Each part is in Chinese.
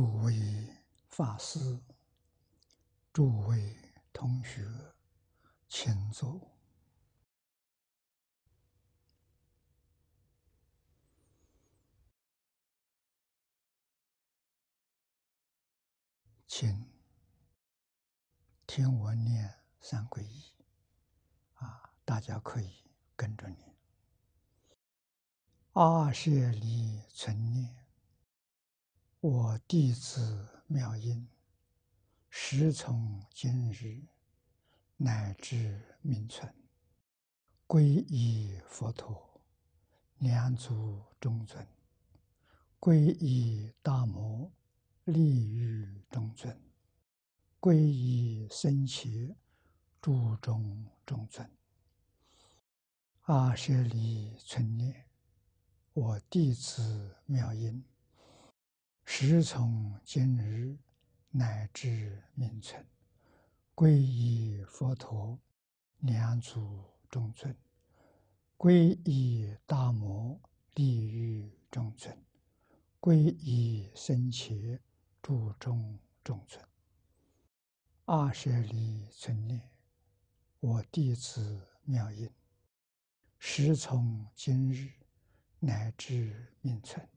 诸位法师、诸位同学，请坐，请听我念三皈依。啊，大家可以跟着念：阿舍离存念。我弟子妙音，时从今日，乃至明存，皈依佛陀，两足中尊；皈依大魔，利欲中尊；皈依僧伽，注中中尊。阿舍利春念，我弟子妙音。时从今日乃至命存，皈依佛陀，两祖中尊；皈依大摩利狱中尊；皈依僧伽注中中尊。二舍利存念，我弟子妙音。时从今日乃至命存。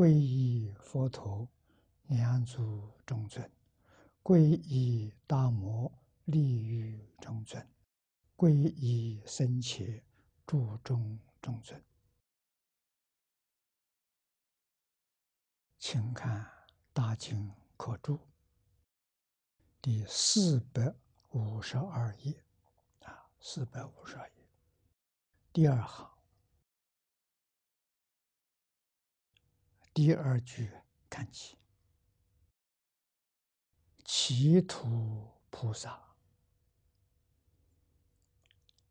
皈依佛陀，两足中尊；皈依大摩，利于中尊；皈依僧切，诸中中尊。请看《大经可注》第四百五十二页，啊，四百五十二页，第二行。第二句看起，祈土菩萨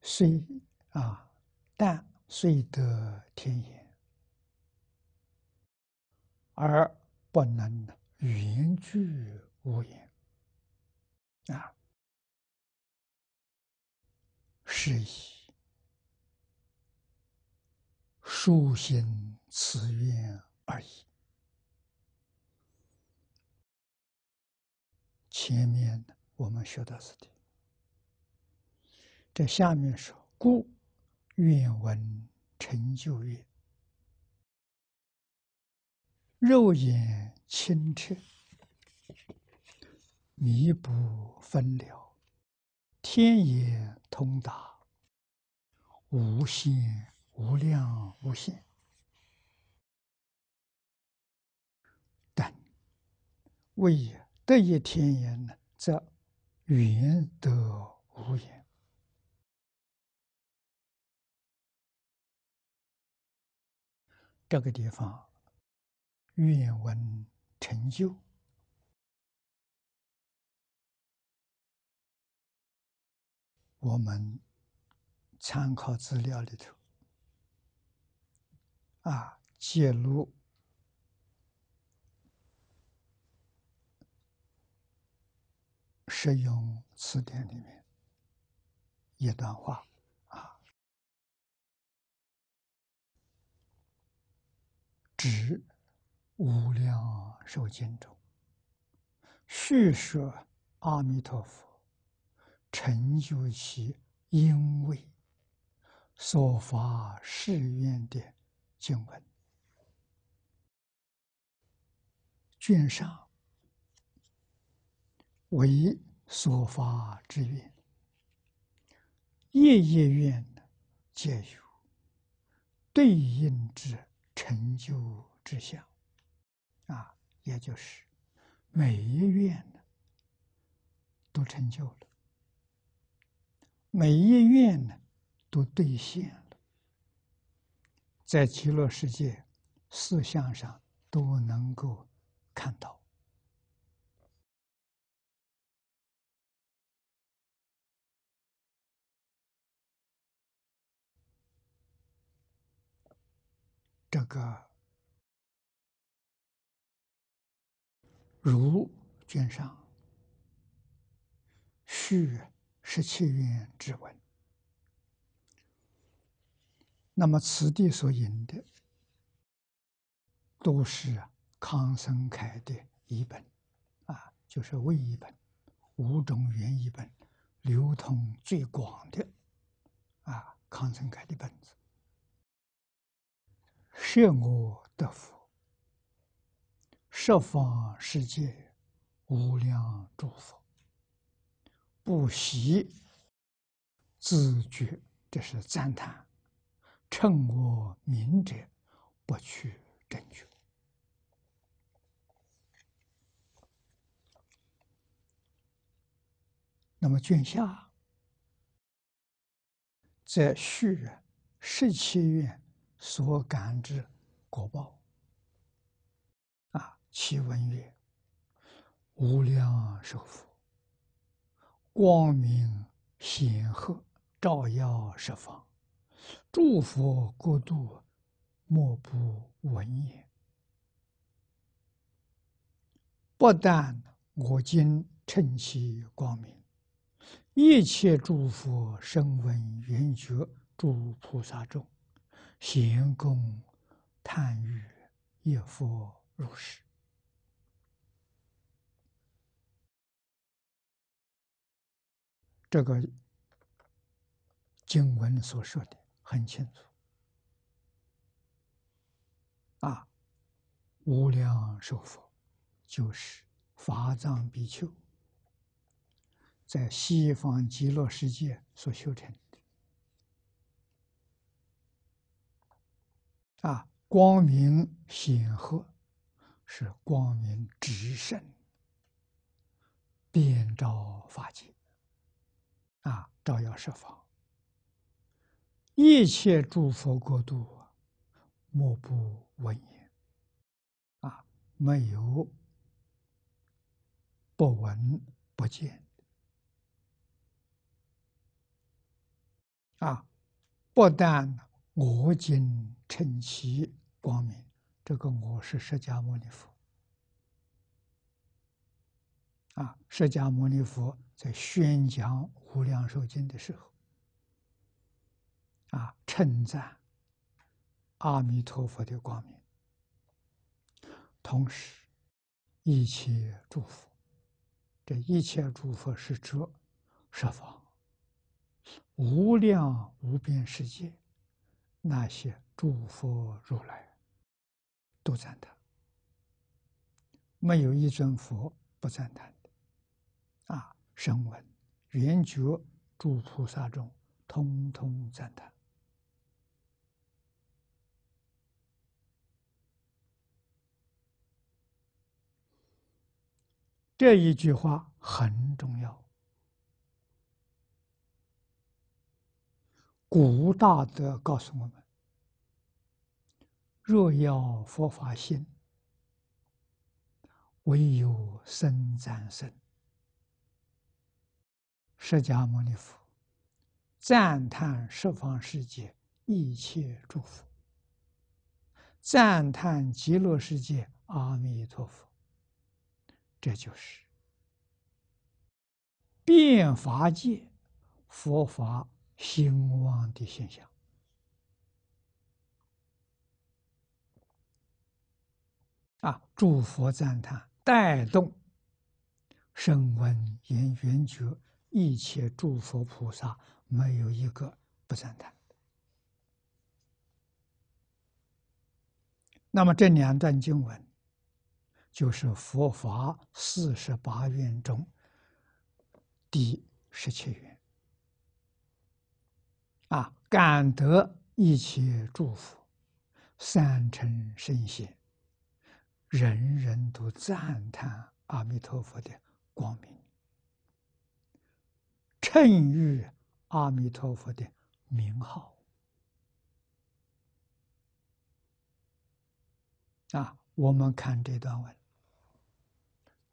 虽啊，但虽得天眼，而不能云语无言啊，是以书心此愿。而已。前面我们学的是的，这下面说：故愿闻成就业。肉眼清澈，弥补分了；天眼通达，无限无量无限。谓得一天言呢，则圆德无言。这个地方原文成就。我们参考资料里头啊，记录《实用词典》里面一段话，啊，指无量寿经中叙述阿弥陀佛成就其因为所发誓愿的经文卷上。为所发之愿，夜夜愿呢，皆有对应之成就之相，啊，也就是每一愿呢都成就了，每一愿呢都兑现了，在极乐世界四相上都能够看到。这个《如卷上》续十七元之文，那么此地所引的都是康生凯的译本，啊就是魏译本、五种元译本，流通最广的啊康生凯的本子。设我得福，十方世界无量诸佛不惜自觉，这是赞叹；称我名者，不取正觉。那么卷下在续愿十七愿。所感之果报啊，其文曰：“无量寿佛，光明显赫，照耀十方，诸佛国度，莫不闻也。不但我今称其光明，一切诸佛声闻缘觉，诸菩萨众。”行宫探玉，一佛如是。这个经文所说的很清楚。啊，无量寿佛就是法藏比丘在西方极乐世界所修成。啊，光明显赫，是光明之神。遍照法界，啊，照耀十方，一切诸佛国度，莫不闻言，啊，没有不闻不见啊，不但我今。称其光明，这个我是释迦牟尼佛。啊，释迦牟尼佛在宣讲《无量寿经》的时候，啊，称赞阿弥陀佛的光明，同时，一切诸佛，这一切诸佛是指十方无量无边世界。那些诸佛如来都赞叹，没有一尊佛不赞叹的，啊，声闻、缘觉、诸菩萨众，通通赞叹。这一句话很重要。古大德告诉我们：“若要佛法心，唯有生战胜。释迦牟尼佛赞叹十方世界一切诸佛，赞叹极乐世界阿弥陀佛。”这就是变法界佛法。兴旺的现象啊！诸佛赞叹，带动声闻、缘觉，一切诸佛菩萨没有一个不赞叹那么这两段经文，就是佛法四十八愿中第十七愿。啊，感得一切祝福，三乘圣贤，人人都赞叹阿弥陀佛的光明，称誉阿弥陀佛的名号。啊，我们看这段文，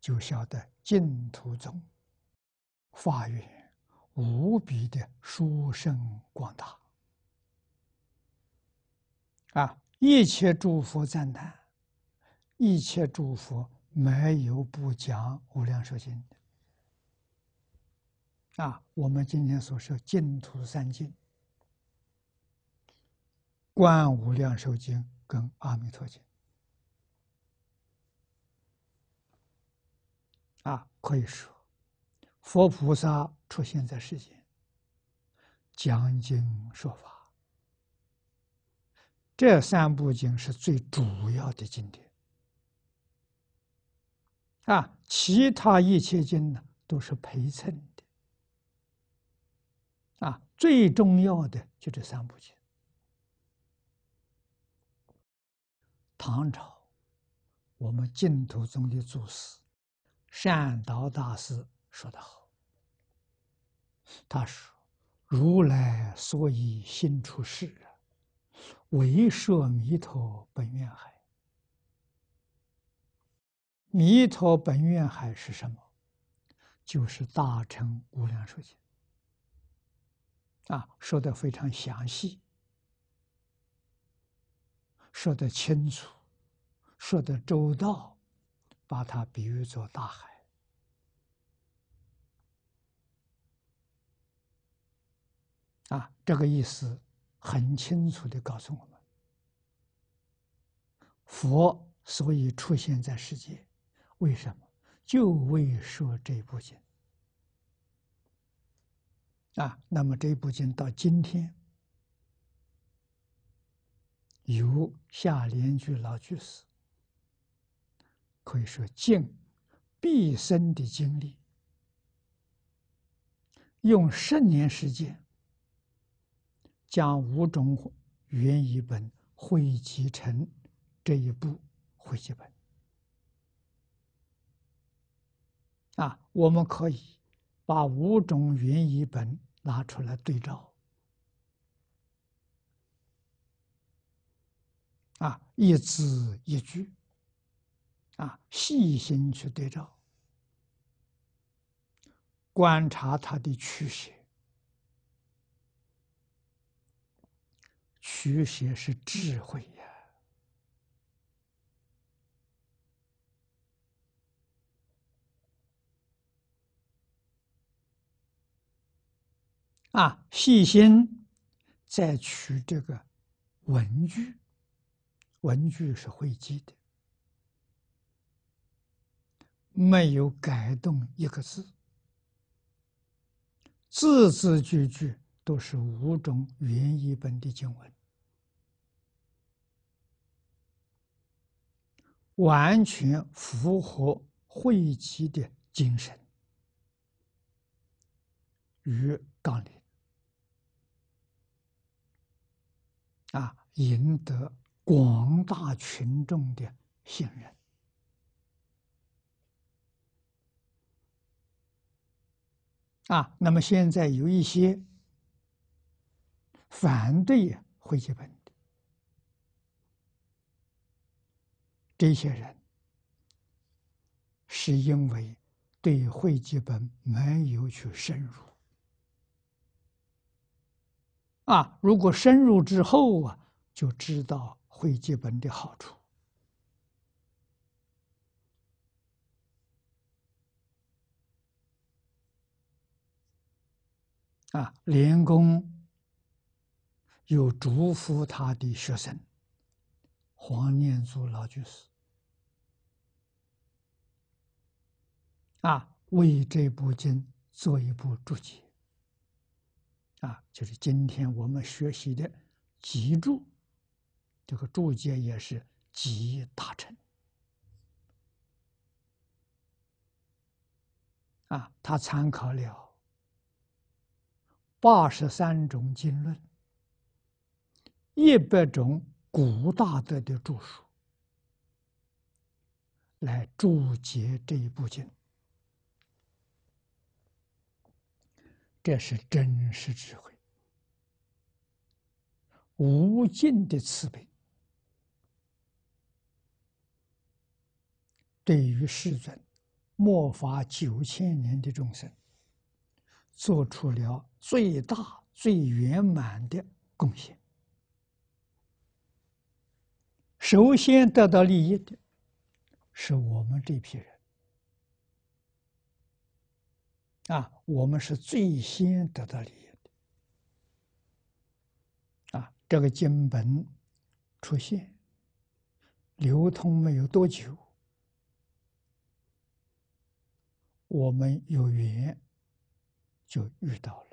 就晓得净土中发愿。无比的殊胜广大，啊！一切诸佛赞叹，一切诸佛没有不讲《无量寿经》的，啊！我们今天所说净土三经，《观无量寿经》跟《阿弥陀经》，啊，可以说。佛菩萨出现在世间，讲经说法。这三部经是最主要的经典，啊，其他一切经呢都是陪衬的，啊，最重要的就这三部经。唐朝，我们净土宗的祖师善导大师。说得好，他说：“如来所以心出世啊，为设弥陀本愿海。弥陀本愿海是什么？就是大乘无量寿经啊，说的非常详细，说的清楚，说的周到，把它比喻作大海。”这个意思很清楚的告诉我们，佛所以出现在世界，为什么就为说这部经啊？那么这部经到今天，由下联句老居士可以说尽毕生的经历，用十年时间。将五种原译本汇集成这一部汇集本，啊，我们可以把五种原译本拿出来对照，啊，一字一句，啊，细心去对照，观察它的趋势。取邪是智慧呀！啊，细心再取这个文具，文具是会记的，没有改动一个字，字字句句都是五种原译本的经文。完全符合会集的精神与纲领啊，赢得广大群众的信任啊。那么现在有一些反对会籍本。这些人是因为对《会基本》没有去深入啊，如果深入之后啊，就知道《会基本》的好处啊。连公又嘱咐他的学生黄念祖老居士。啊，为这部经做一部注解，啊，就是今天我们学习的集注，这个注解也是集大成。啊，他参考了八十三种经论，一百种古大德的著述，来注解这一部经。这是真实智慧，无尽的慈悲，对于世尊、末法九千年的众生，做出了最大最圆满的贡献。首先得到利益的是我们这批人。啊，我们是最先得到利益的。啊，这个经本出现，流通没有多久，我们有缘就遇到了。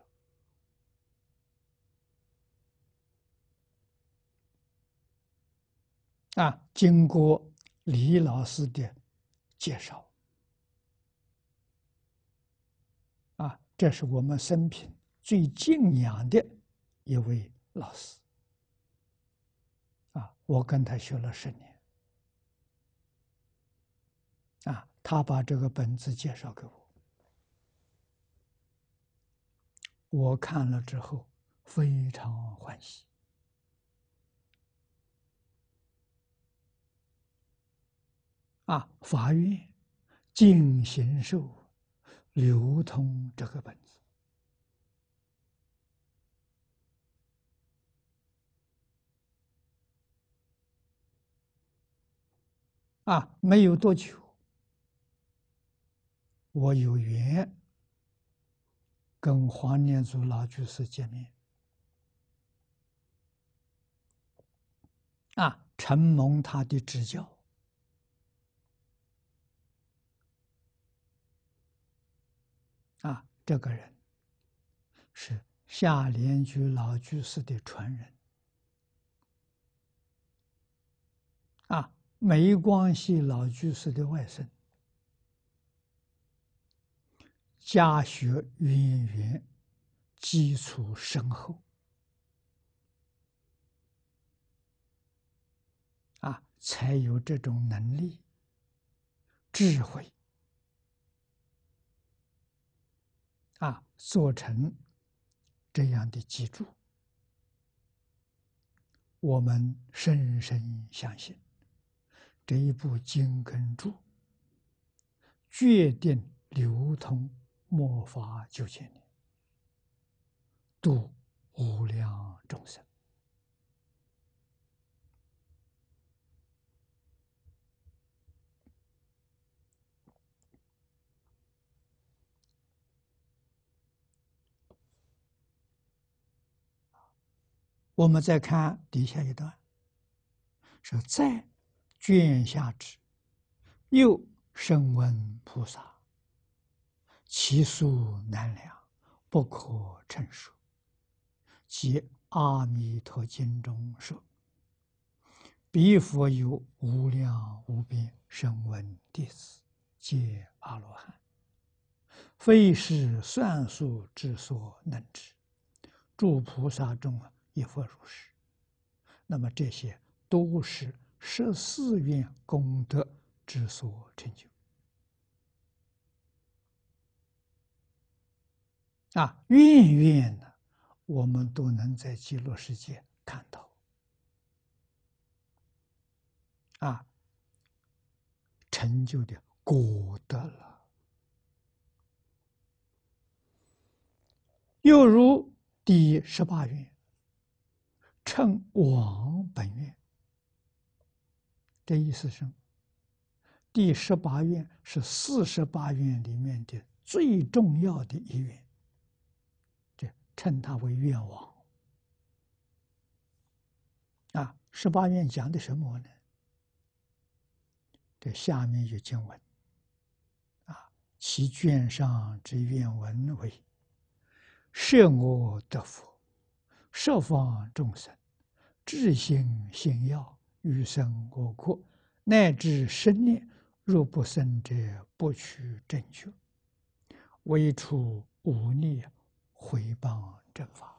啊，经过李老师的介绍。这是我们生平最敬仰的一位老师，啊，我跟他学了十年，啊，他把这个本子介绍给我，我看了之后非常欢喜，啊，法院进行受。流通这个本子啊，没有多久，我有缘跟黄念祖老居士见面，啊，承蒙他的指教。这个人是下莲居老居士的传人啊，没关系，老居士的外甥，家学渊源，基础深厚啊，才有这种能力、智慧。做成这样的基柱，我们深深相信，这一部《金根著决定流通莫法九千年，度无量众生。我们再看底下一段，说再卷下之，又声闻菩萨，其数难量，不可称数。即阿弥陀经中说，彼佛有无量无边声闻弟子，皆阿罗汉，非是算数之所能知。诸菩萨中啊。一佛如是，那么这些都是十四愿功德之所成就啊！愿愿呢，我们都能在极乐世界看到啊，成就的果德了。又如第十八愿。称王本愿，这意思是，第十八愿是四十八愿里面的最重要的一愿，这称它为愿王。啊，十八愿讲的什么呢？这下面有经文，啊，其卷上之愿文为：设我得福，设方众生。至心信要欲生而阔，乃至生念若不生者，不取正觉，唯出无力回谤正法。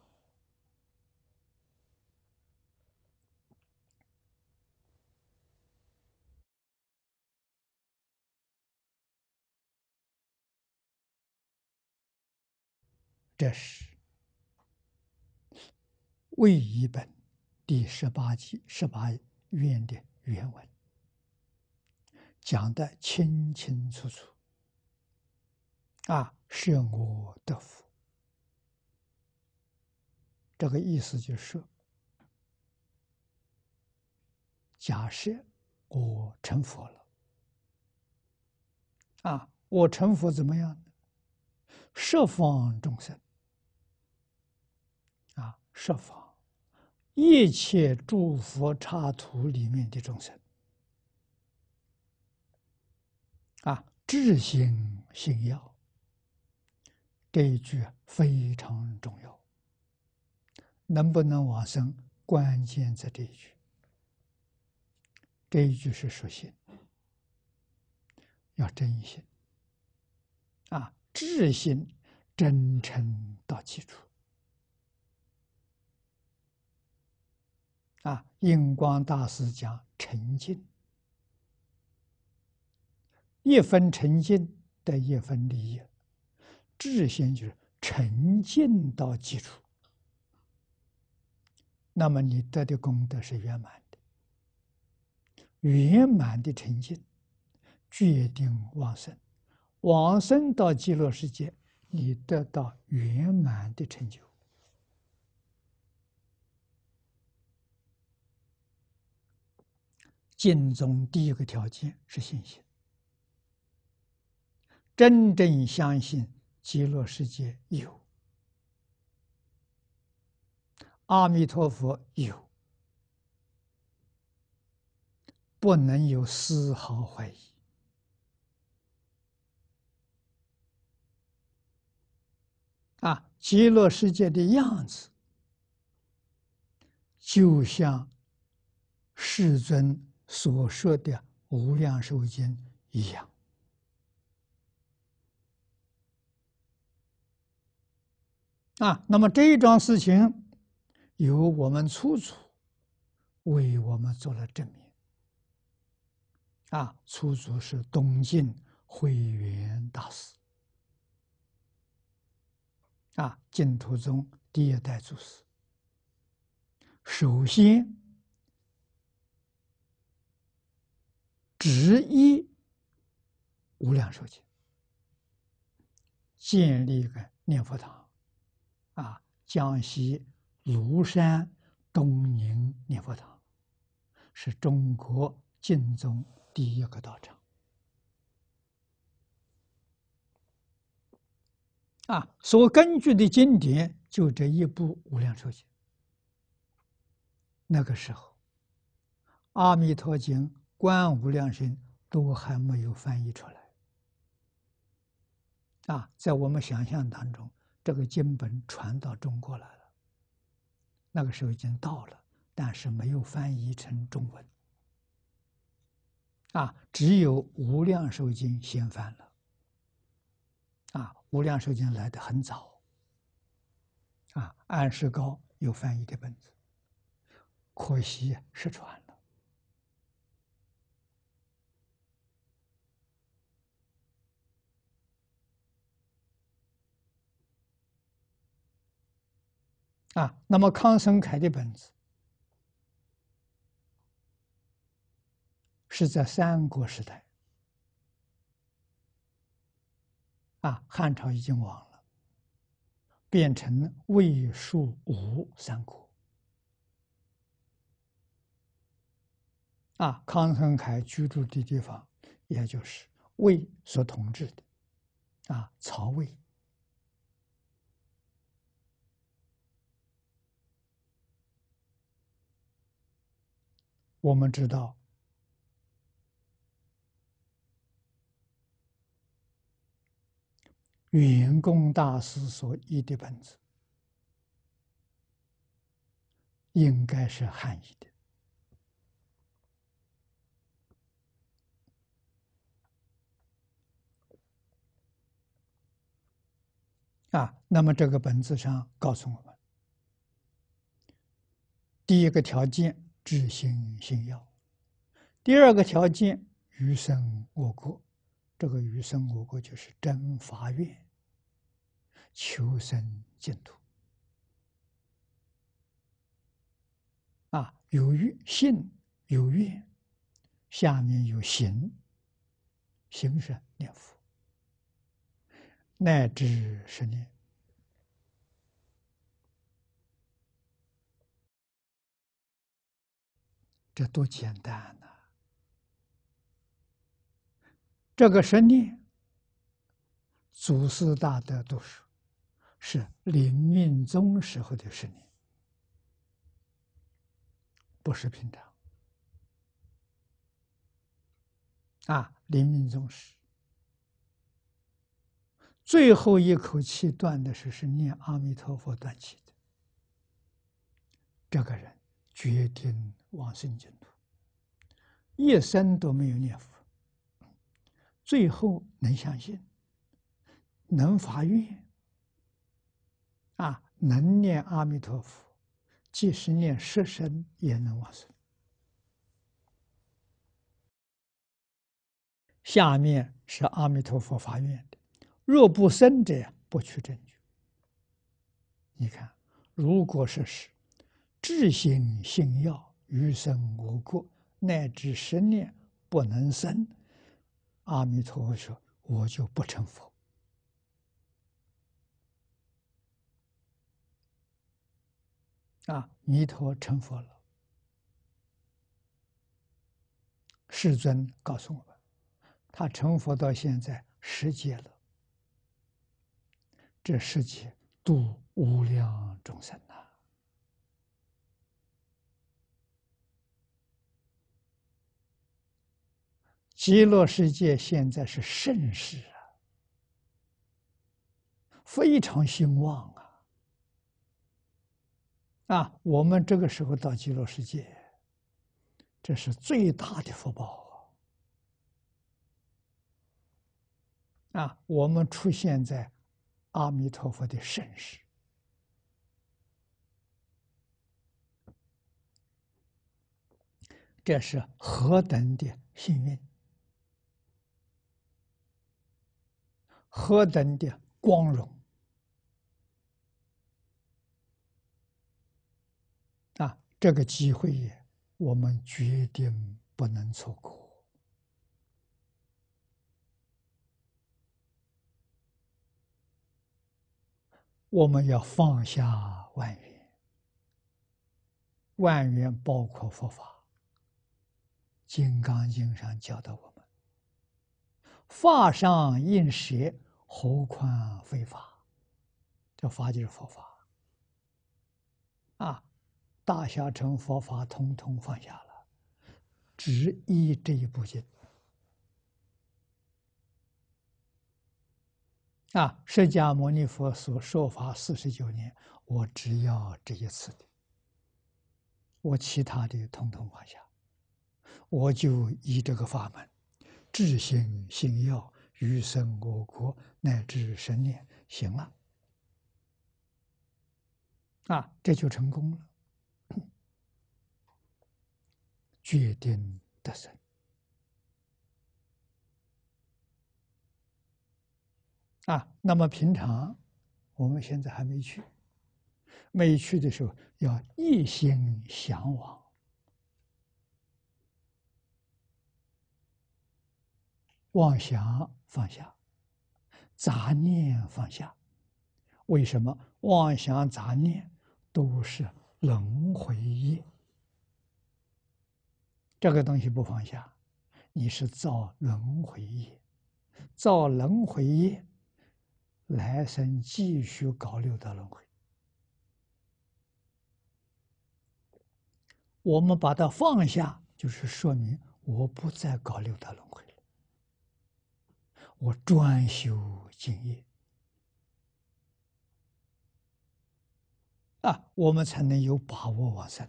这是《为一本》。第十八集十八愿的原文讲的清清楚楚啊，是我的福，这个意思就是：假设我成佛了啊，我成佛怎么样？设防众生啊，设防。一切诸佛刹土里面的众生，啊，智心信要这一句非常重要。能不能往生，关键在这一句。这一句是属性，要真心啊，智心真诚到基础。啊，印光大师讲：沉静，一分沉静得一分利益；至心就是沉静到基础，那么你得的功德是圆满的。圆满的沉浸，决定往生；往生到极乐世界，你得到圆满的成就。信宗第一个条件是信心，真正相信极乐世界有阿弥陀佛有，不能有丝毫怀疑。啊，极乐世界的样子就像世尊。所说的无量寿经一样啊，那么这一桩事情，由我们处处为我们做了证明啊。出祖是东晋慧远大师啊，净土宗第一代祖师。首先。执一无量寿经，建立个念佛堂，啊，江西庐山东宁念佛堂，是中国净宗第一个道场。啊，所根据的经典就这一部《无量寿经》，那个时候，《阿弥陀经》。观无量身都还没有翻译出来，啊，在我们想象当中，这个经本传到中国来了，那个时候已经到了，但是没有翻译成中文，啊，只有无量寿经先翻了，啊，无量寿经来的很早，啊，安世高有翻译的本子，可惜失传。啊，那么康生凯的本子是在三国时代。啊，汉朝已经亡了，变成魏、蜀、吴三国。啊，康生凯居住的地方，也就是魏所统治的，啊，曹魏。我们知道，员公大师所译的本子应该是汉译的啊。那么这个本子上告诉我们，第一个条件。至心信要，第二个条件，余生我国，这个余生我国就是真法愿，求生净土。啊，有欲信，有愿，下面有行，行是念佛，乃至是念。这多简单呐！这个神念祖师大德都是是临命终时候的神念，不是平常啊！临命终时，最后一口气断的是是念阿弥陀佛断气的，这个人决定。往生净土，一生都没有念佛，最后能相信，能发愿，啊，能念阿弥陀佛，即使念十声也能往生。下面是阿弥陀佛发愿的：若不生者，不取证据。你看，如果是实，智心信要。余生无果，乃至十年不能生。阿弥陀佛说：“我就不成佛。”啊，弥陀成佛了。世尊告诉我们，他成佛到现在十界了，这世界度无量众生呐。极乐世界现在是盛世啊，非常兴旺啊！啊，我们这个时候到极乐世界，这是最大的福报啊！啊，我们出现在阿弥陀佛的盛世，这是何等的幸运！何等的光荣！啊，这个机会也，我们绝对不能错过。我们要放下万缘，万缘包括佛法，《金刚经》上教的我。法上印舍，何况非法？这法就是佛法啊！大小乘佛法通通放下了，只依这一部经啊！释迦牟尼佛所说法四十九年，我只要这一次的，我其他的通通放下，我就依这个法门。至心心要，于生我国乃至神念行了啊，这就成功了，决定得胜啊。那么平常，我们现在还没去，没去的时候要一心向往。妄想放下，杂念放下。为什么妄想、杂念都是轮回业？这个东西不放下，你是造轮回业，造轮回业，来生继续搞六道轮回。我们把它放下，就是说明我不再搞六道轮回了。我专修经业啊，我们才能有把握往生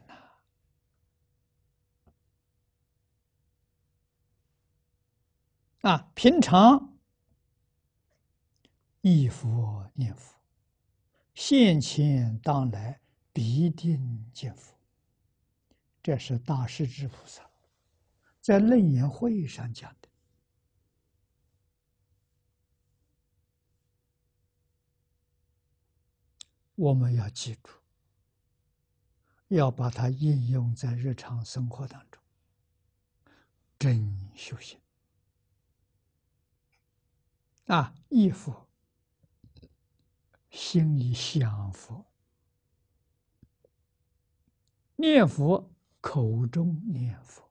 啊。平常忆佛念佛，现前当来必定见佛，这是大势之菩萨，在楞严会上讲。我们要记住，要把它应用在日常生活当中，真修行啊！念佛，心里想佛，念佛口中念佛，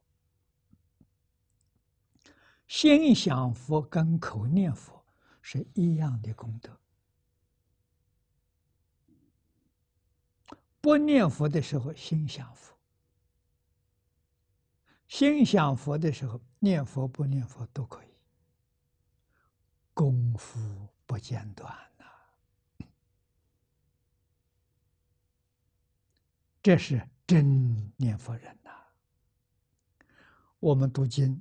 心想佛跟口念佛是一样的功德。不念佛的时候，心想佛；心想佛的时候，念佛不念佛都可以，功夫不间断呐。这是真念佛人呐。我们读经，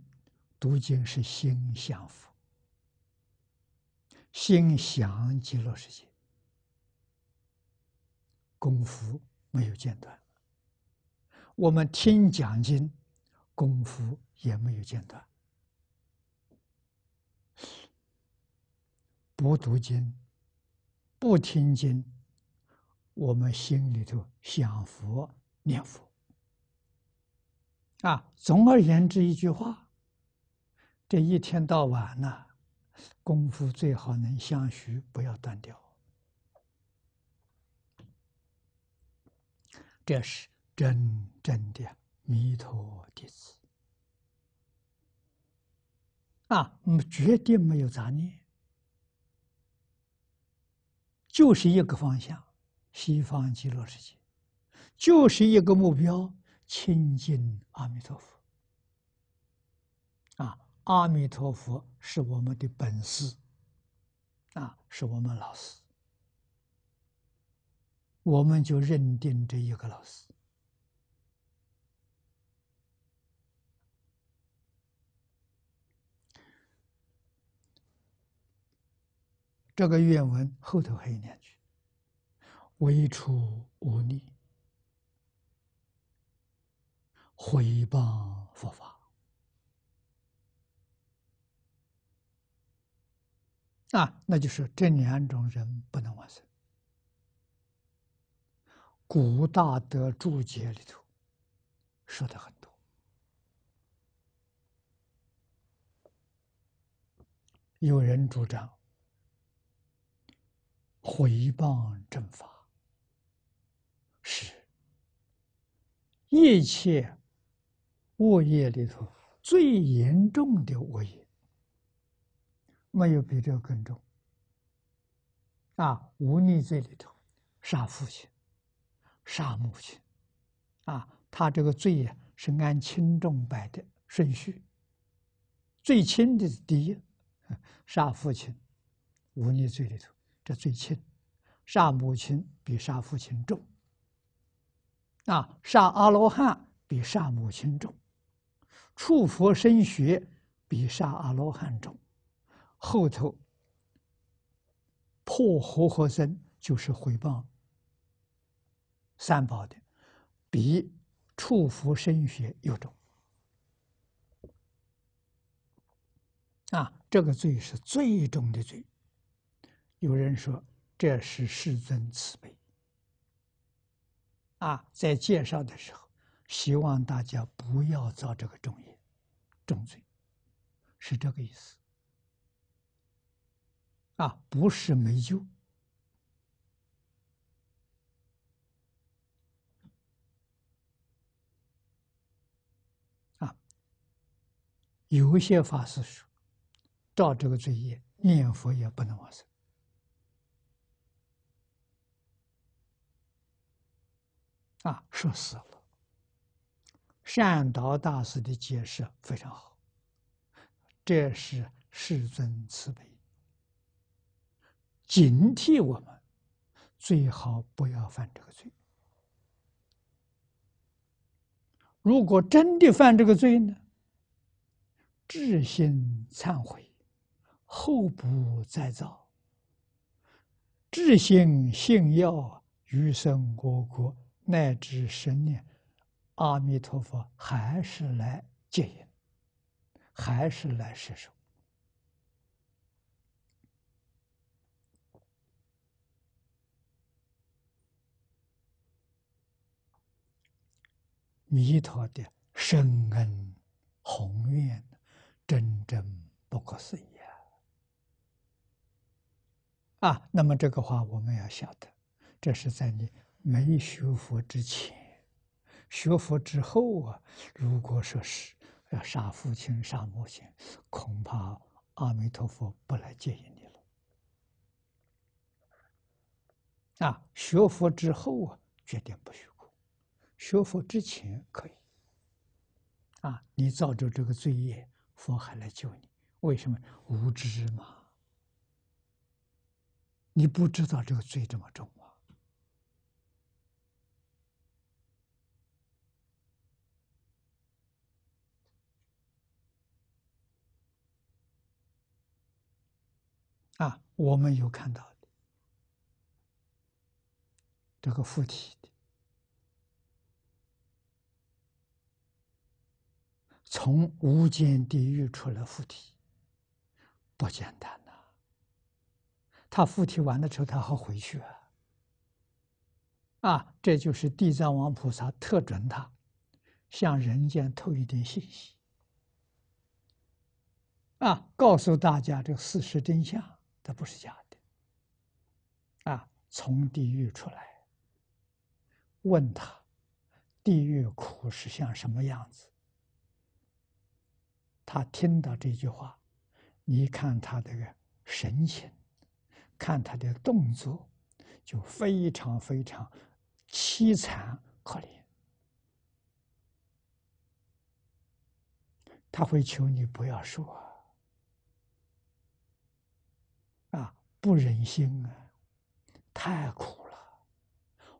读经是心想佛，心想极乐世界，功夫。没有间断，我们听讲经功夫也没有间断。不读经，不听经，我们心里头想佛念佛啊。总而言之，一句话，这一天到晚呢，功夫最好能相续，不要断掉。这是真正的弥陀弟子啊！绝对没有杂念，就是一个方向——西方极乐世界，就是一个目标：亲近阿弥陀佛。啊，阿弥陀佛是我们的本师，啊，是我们老师。我们就认定这一个老师。这个愿文后头还有两句：“为出无力，回谤佛法。”啊，那就是这两种人不能完胜。《古大德注解》里头说的很多，有人主张回谤正法是一切恶业里头最严重的恶业，没有比这更重啊！无逆罪里头，杀父亲。杀母亲，啊，他这个罪呀是按轻重摆的顺序。最轻的是第一，杀父亲，忤逆罪里头这最轻，杀母亲比杀父亲重，啊，杀阿罗汉比杀母亲重，触佛身学比杀阿罗汉重，后头破活合身就是毁谤。三宝的，比触福生学又重啊！这个罪是最重的罪。有人说这是世尊慈悲啊，在介绍的时候，希望大家不要造这个重业、重罪，是这个意思啊，不是没救。有些法师说，照这个罪业念佛也不能往生啊，说死了。善导大师的解释非常好，这是世尊慈悲，警惕我们，最好不要犯这个罪。如果真的犯这个罪呢？至心忏悔，后不再造；至心信要，余生我国乃至十年，阿弥陀佛还是来接引，还是来施舍。弥陀的深恩宏愿。真正不可思议啊！啊，那么这个话我们要晓得，这是在你没学佛之前，学佛之后啊，如果说是要杀父亲、杀母亲，恐怕阿弥陀佛不来接引你了。啊，学佛之后啊，决定不学；学佛之前可以。啊，你造就这个罪业。佛还来救你？为什么无知嘛？你不知道这个罪这么重啊！啊，我们有看到的这个附体的。从无间地狱出来附体，不简单呐！他附体完了之后，他好回去啊！啊，这就是地藏王菩萨特准他向人间透一点信息啊，告诉大家这个事实真相，这不是假的啊！从地狱出来，问他地狱苦是像什么样子？他听到这句话，你看他这个神情，看他的动作，就非常非常凄惨可怜。他会求你不要说，啊，不忍心啊，太苦了，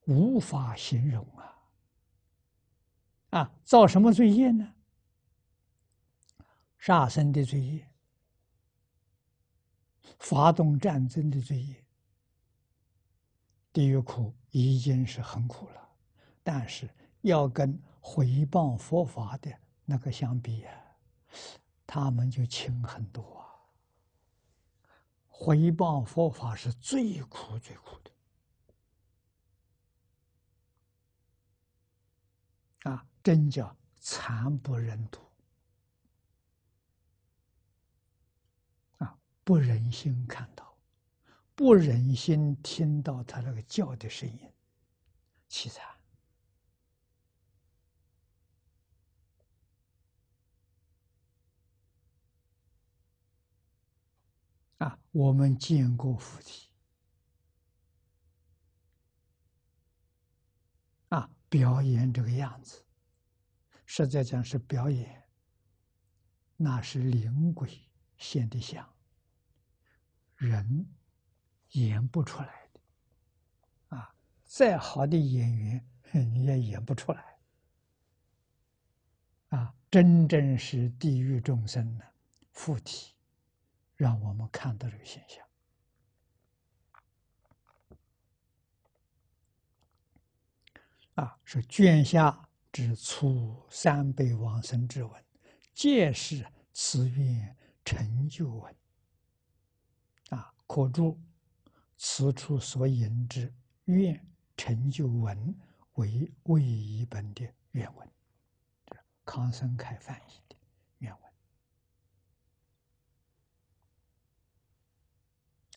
无法形容啊，啊，造什么罪业呢？杀生的罪业，发动战争的罪业，地狱苦已经是很苦了，但是要跟毁谤佛法的那个相比啊，他们就轻很多啊。毁谤佛法是最苦、最苦的，啊，真叫惨不忍睹。不忍心看到，不忍心听到他那个叫的声音，凄惨。啊，我们见过佛体，啊，表演这个样子，实在讲是表演，那是灵鬼显的相。人演不出来的啊，再好的演员你也演不出来啊！真正是地狱众生的附体，让我们看到这个现象啊。是卷下之初三辈往生之文，皆是此愿成就文。可注，此处所引之愿成就文为魏一本的原文，康僧开翻译的原文。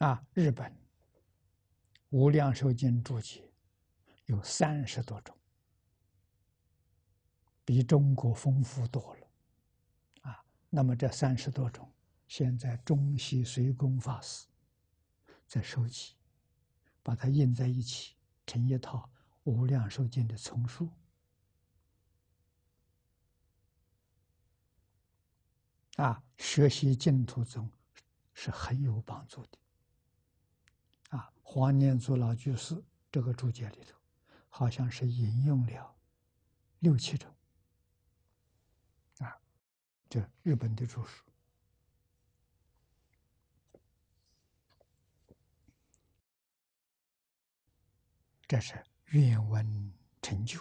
啊，日本无量寿经注解有三十多种，比中国丰富多了。啊，那么这三十多种，现在中西随公法师。再收集，把它印在一起，成一套《无量寿经》的丛书。啊，学习净土中是很有帮助的。啊，《黄念祖老居士》这个注解里头，好像是引用了六七种。啊，这日本的注释。这是愿闻成就。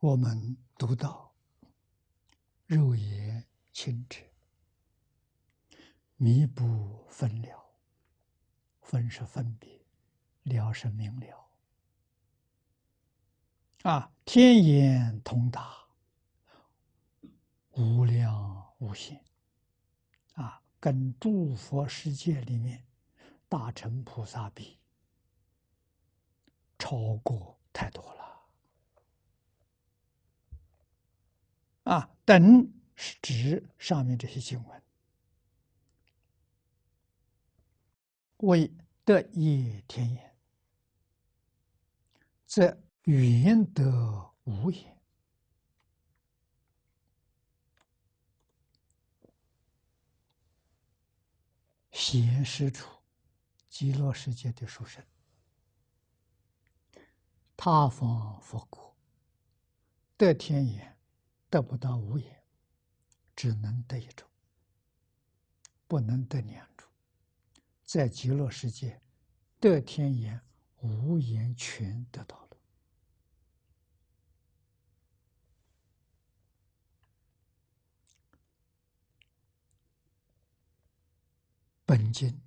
我们读到：肉眼清澈，弥补分了。分是分别，了是明了，啊，天眼通达，无量无限。啊，跟诸佛世界里面大乘菩萨比，超过太多了，啊，等是指上面这些经文。为得一天也，则缘得无也。显示出极乐世界的殊胜，他方佛国得天眼，得不到无眼，只能得一种，不能得两。在极乐世界的天眼、无眼全得到了。本经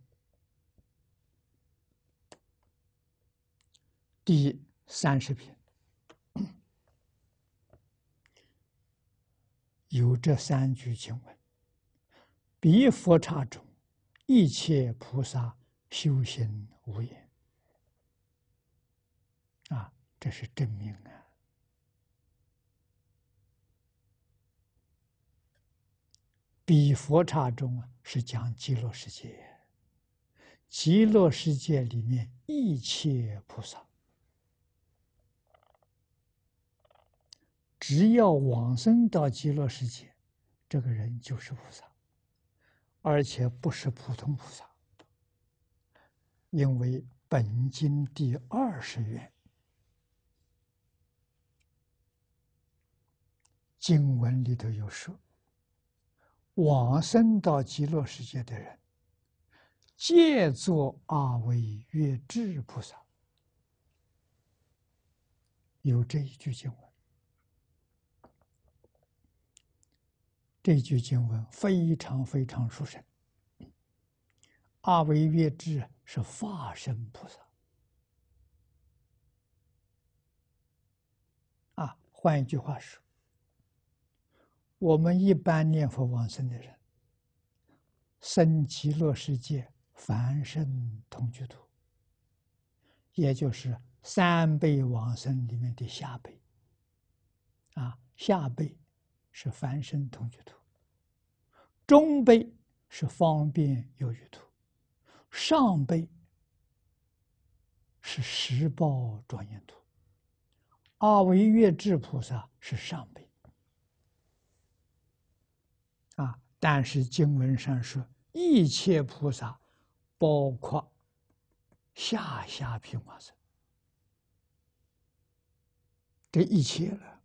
第三十篇有这三句经文：比佛刹中。一切菩萨修行无言。啊，这是证明啊。比佛刹中啊，是讲极乐世界，极乐世界里面一切菩萨，只要往生到极乐世界，这个人就是菩萨。而且不是普通菩萨，因为本经第二十愿，经文里头有说，往生到极乐世界的人，借作阿惟越智菩萨，有这一句经文。这句经文非常非常殊胜。阿维月智是化身菩萨。啊，换一句话说，我们一般念佛往生的人，生极乐世界，凡圣同居土，也就是三辈往生里面的下辈。啊，下辈。是翻身同居土，中辈是方便有余土，上辈是十报庄严土。二维月智菩萨是上辈啊，但是经文上说一切菩萨，包括下下品往生，这一切了。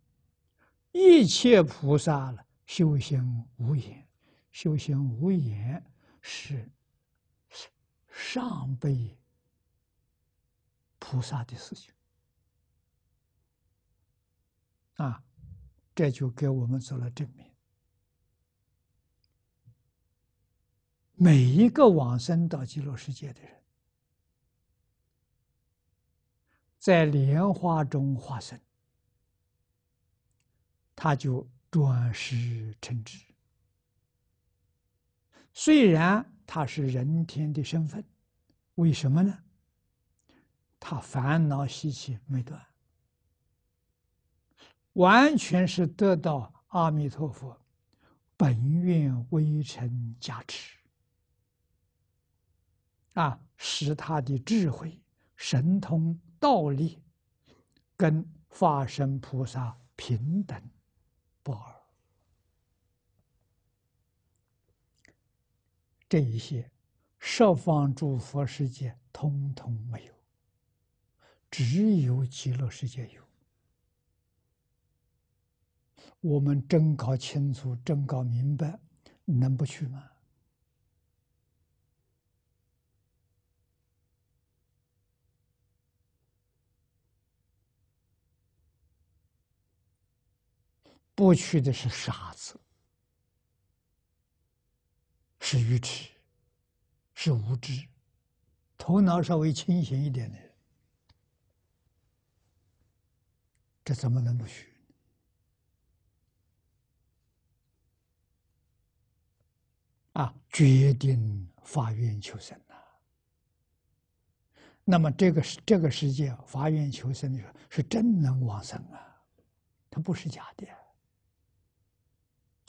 一切菩萨了，修行无言，修行无言是上辈菩萨的事情啊！这就给我们做了证明。每一个往生到极乐世界的人，在莲花中化身。他就转世称职，虽然他是人天的身份，为什么呢？他烦恼习气没断，完全是得到阿弥陀佛本愿微尘加持啊，使他的智慧、神通、道力跟法身菩萨平等。不二，这一些十方诸佛世界通通没有，只有极乐世界有。我们真搞清楚，真搞明白，能不去吗？不屈的是傻子，是愚痴，是无知，头脑稍微清醒一点的人，这怎么能不虚？啊，决定发愿求生啊。那么，这个是这个世界发愿求生的时候是真能往生啊，它不是假的。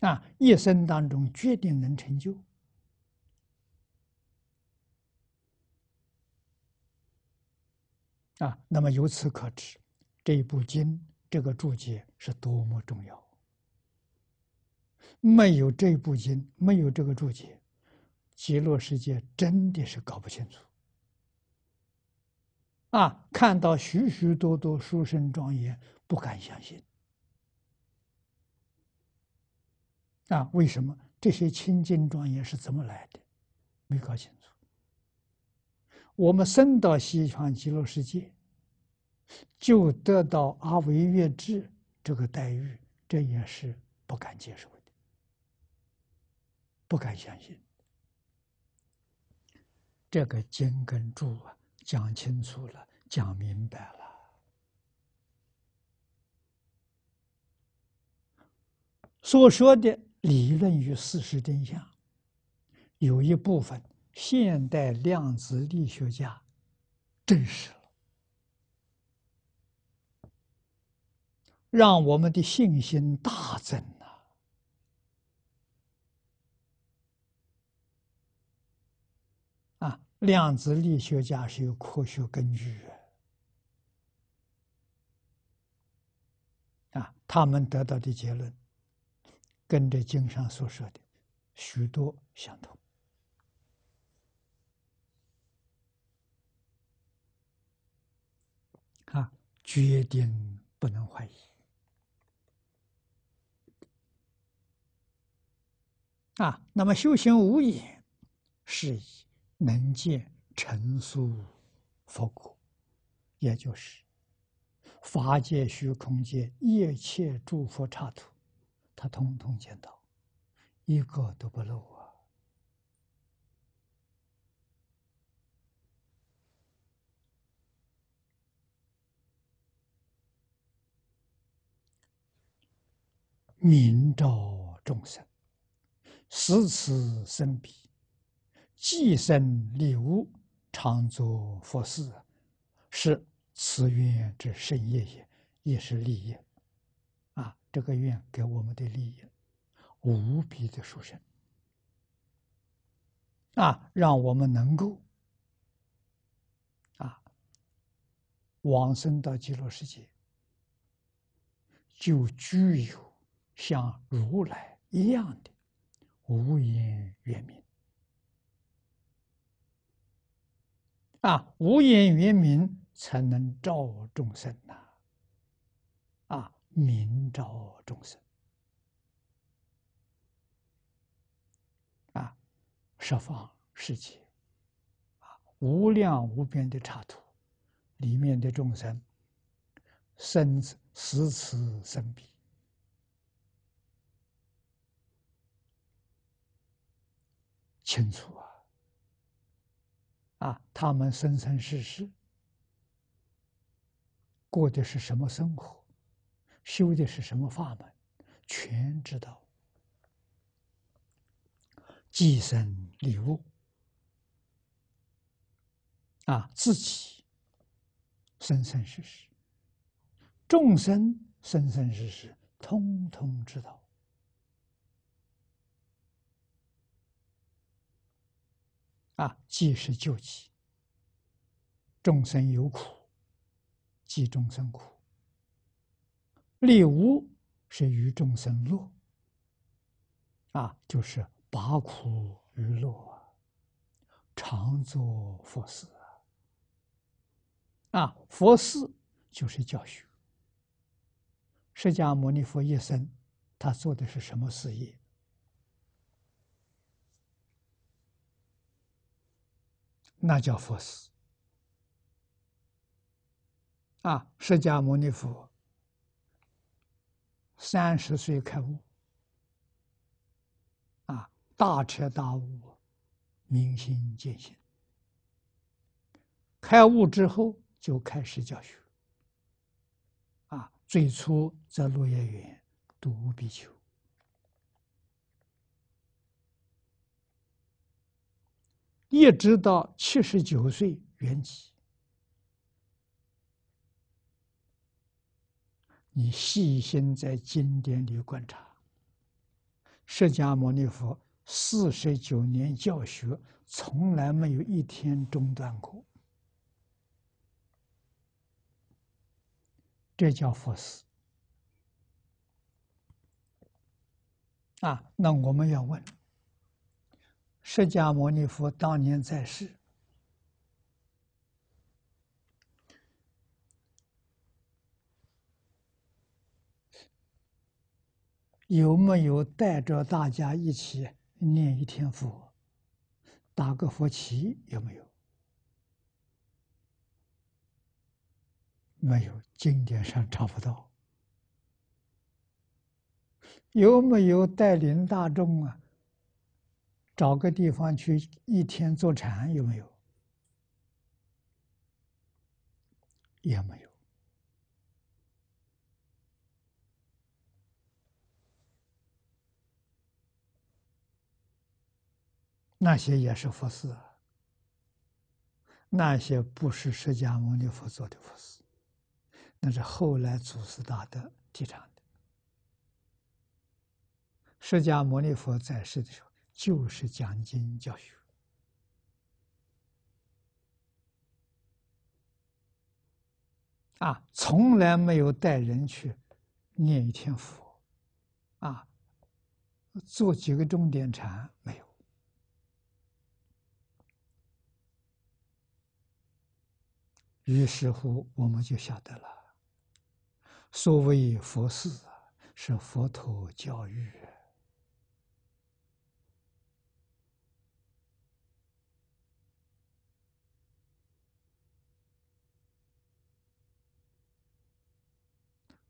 那一生当中，决定能成就啊！那么由此可知，这部经这个注解是多么重要。没有这部经，没有这个注解，极乐世界真的是搞不清楚啊！看到许许多多书生庄严，不敢相信。啊，为什么这些清净庄严是怎么来的？没搞清楚。我们生到西方极乐世界，就得到阿惟越智这个待遇，这也是不敢接受的，不敢相信。这个金跟柱啊，讲清楚了，讲明白了，所说的。理论与事实真相，有一部分现代量子力学家证实了，让我们的信心大增呐！啊，量子力学家是有科学根据的，啊，他们得到的结论。跟着经上所说的许多相同啊，决定不能怀疑啊。那么修行无隐，是以能见成宿佛果，也就是法界虚空界一切诸佛刹土。他通通见到，一个都不漏啊！明照众生，时此生彼，既生礼物，常作佛事，是慈愿之深业也，也是利益。这个愿给我们的利益无比的殊胜啊，让我们能够啊往生到极乐世界，就具有像如来一样的无言圆明啊，无言圆明才能照众生呐。明照众生啊，释方世界啊，无量无边的刹土里面的众生，生死时此生彼，清楚啊啊，他们生生世世过的是什么生活？修的是什么法门？全知道。寄生礼物，啊，自己生生世世，众生生生世世，通通知道。啊，即是救济众生有苦，即众生苦。利无是与众生乐，啊，就是拔苦与乐，常作佛事，啊，佛事就是教学。释迦牟尼佛一生，他做的是什么事业？那叫佛事，啊，释迦牟尼佛。三十岁开悟，啊，大彻大悟，明心见性。开悟之后就开始教学，啊，最初在落叶园读《比丘。一直到七十九岁圆寂。你细心在经典里观察，释迦牟尼佛四十九年教学，从来没有一天中断过，这叫佛事。啊，那我们要问，释迦牟尼佛当年在世。有没有带着大家一起念一天佛，打个佛旗？有没有？没有，经典上查不到。有没有带领大众啊？找个地方去一天坐禅？有没有？也没有。那些也是佛寺，那些不是释迦牟尼佛做的佛寺，那是后来祖师大德提倡的。释迦牟尼佛在世的时候，就是讲经教学，啊，从来没有带人去念一天佛，啊，做几个钟点禅。于是乎，我们就晓得了，所谓佛寺是佛陀教育，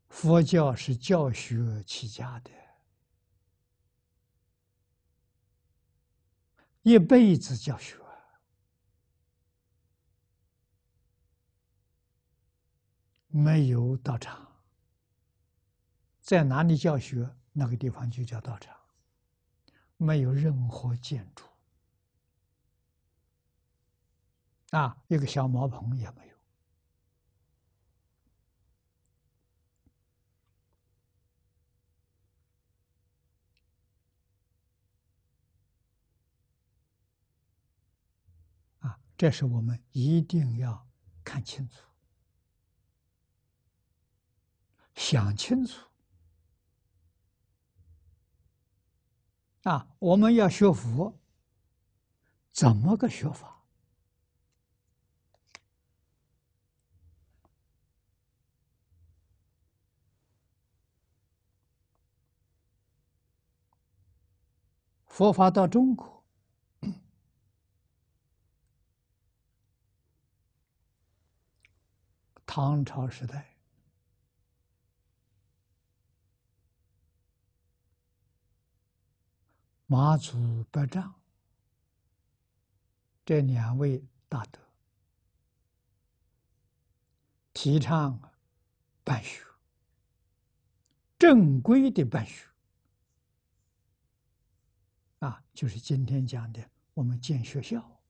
佛教是教学起家的，一辈子教学。没有道场，在哪里教学，那个地方就叫道场，没有任何建筑，啊，一个小茅棚也没有，啊，这是我们一定要看清楚。想清楚啊！我们要学佛，怎么个学法？佛法到中国，唐朝时代。马祖、百丈这两位大德提倡办学，正规的办学啊，就是今天讲的，我们建学校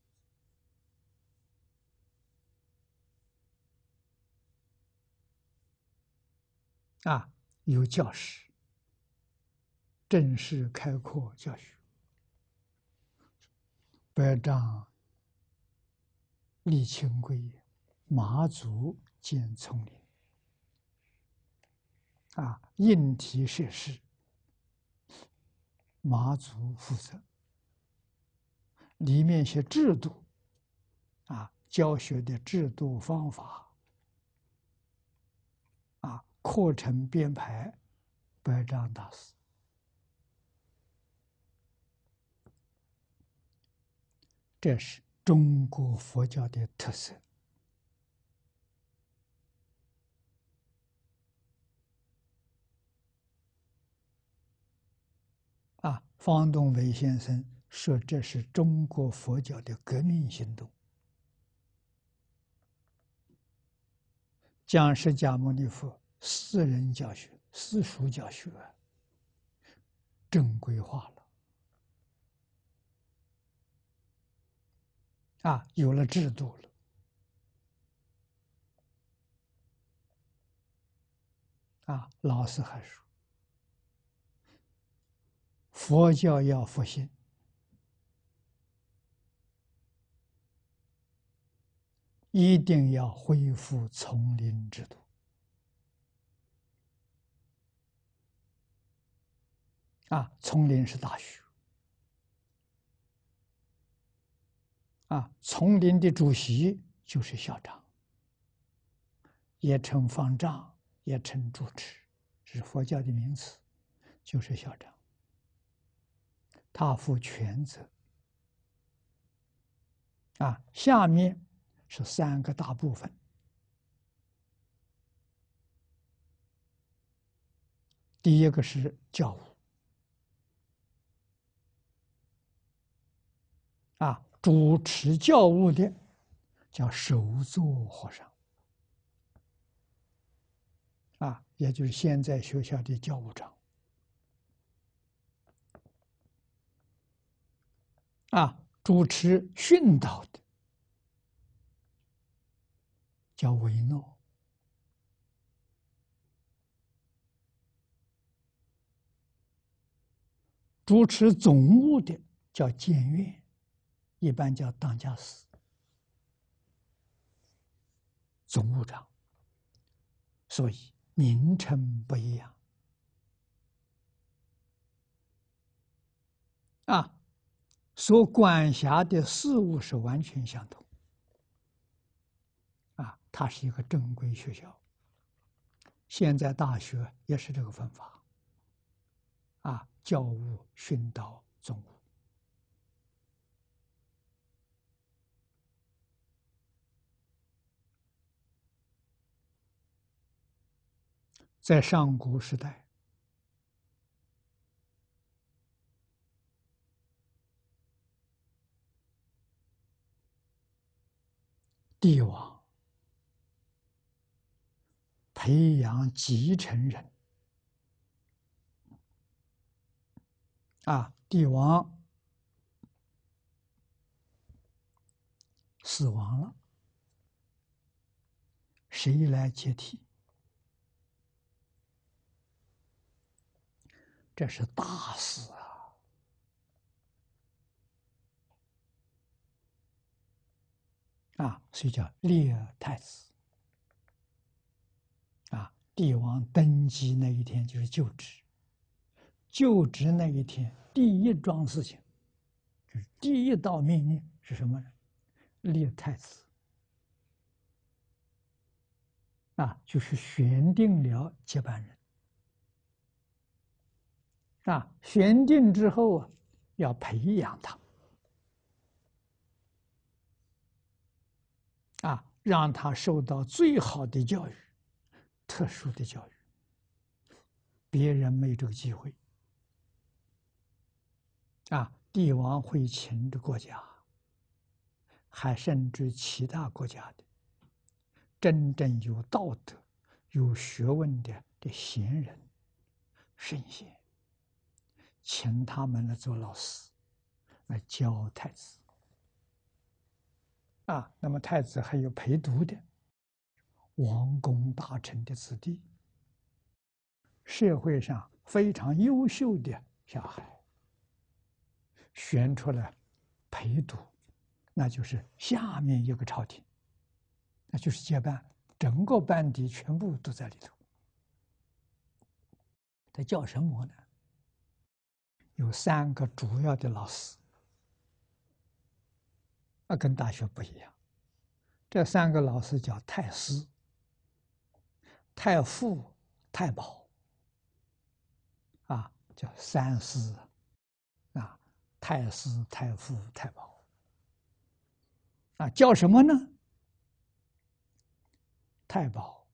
啊，有教师。正式开阔教学，百丈立清规，麻足建丛林。啊，应题设施，麻足负责。里面些制度，啊，教学的制度方法，啊，课程编排，百丈大师。这是中国佛教的特色。啊，方东伟先生说：“这是中国佛教的革命行动，将释迦牟尼佛私人教学、私塾教学正规化了。”啊，有了制度了。啊，老师还说，佛教要复兴，一定要恢复丛林制度。啊，丛林是大学。啊，丛林的主席就是校长，也称方丈，也称主持，是佛教的名词，就是校长。他负全责。啊，下面是三个大部分，第一个是教务。啊。主持教务的叫首座和尚，啊，也就是现在学校的教务长。啊，主持训导的叫维诺，主持总务的叫监院。一般叫当家师、总务长，所以名称不一样。啊，所管辖的事物是完全相同。啊，它是一个正规学校。现在大学也是这个分法。啊，教务、训导、总务。在上古时代，帝王培养继承人啊，帝王死亡了，谁来接替？这是大事啊！啊，所以叫立太子。啊，帝王登基那一天就是就职，就职那一天第一桩事情，就是第一道命令是什么？立太子。啊，就是选定了接班人。啊，选定之后啊，要培养他，啊，让他受到最好的教育，特殊的教育，别人没这个机会。啊，帝王会秦的国家，还甚至其他国家的，真正有道德、有学问的的贤人、圣贤。请他们来做老师，来教太子。啊，那么太子还有陪读的，王公大臣的子弟，社会上非常优秀的小孩，选出来陪读，那就是下面一个朝廷，那就是接班，整个班底全部都在里头。他叫什么呢？有三个主要的老师，啊，跟大学不一样。这三个老师叫太师、太傅、太保，啊，叫三师，啊，太师、太傅、太保。啊，叫什么呢？太保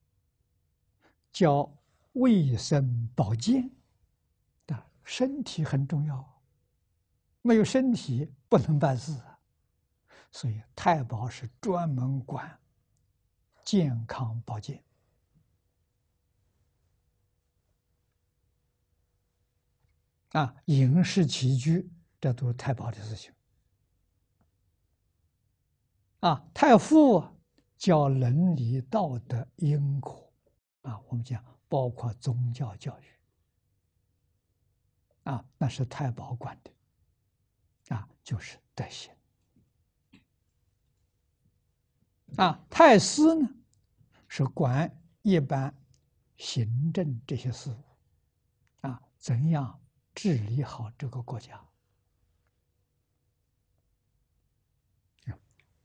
教卫生保健。身体很重要，没有身体不能办事啊。所以太保是专门管健康保健啊，饮食起居这都是太保的事情啊。太傅教伦理道德因果啊，我们讲包括宗教教育。啊，那是太保管的，啊，就是这些。啊，太师呢，是管一般行政这些事务，啊，怎样治理好这个国家？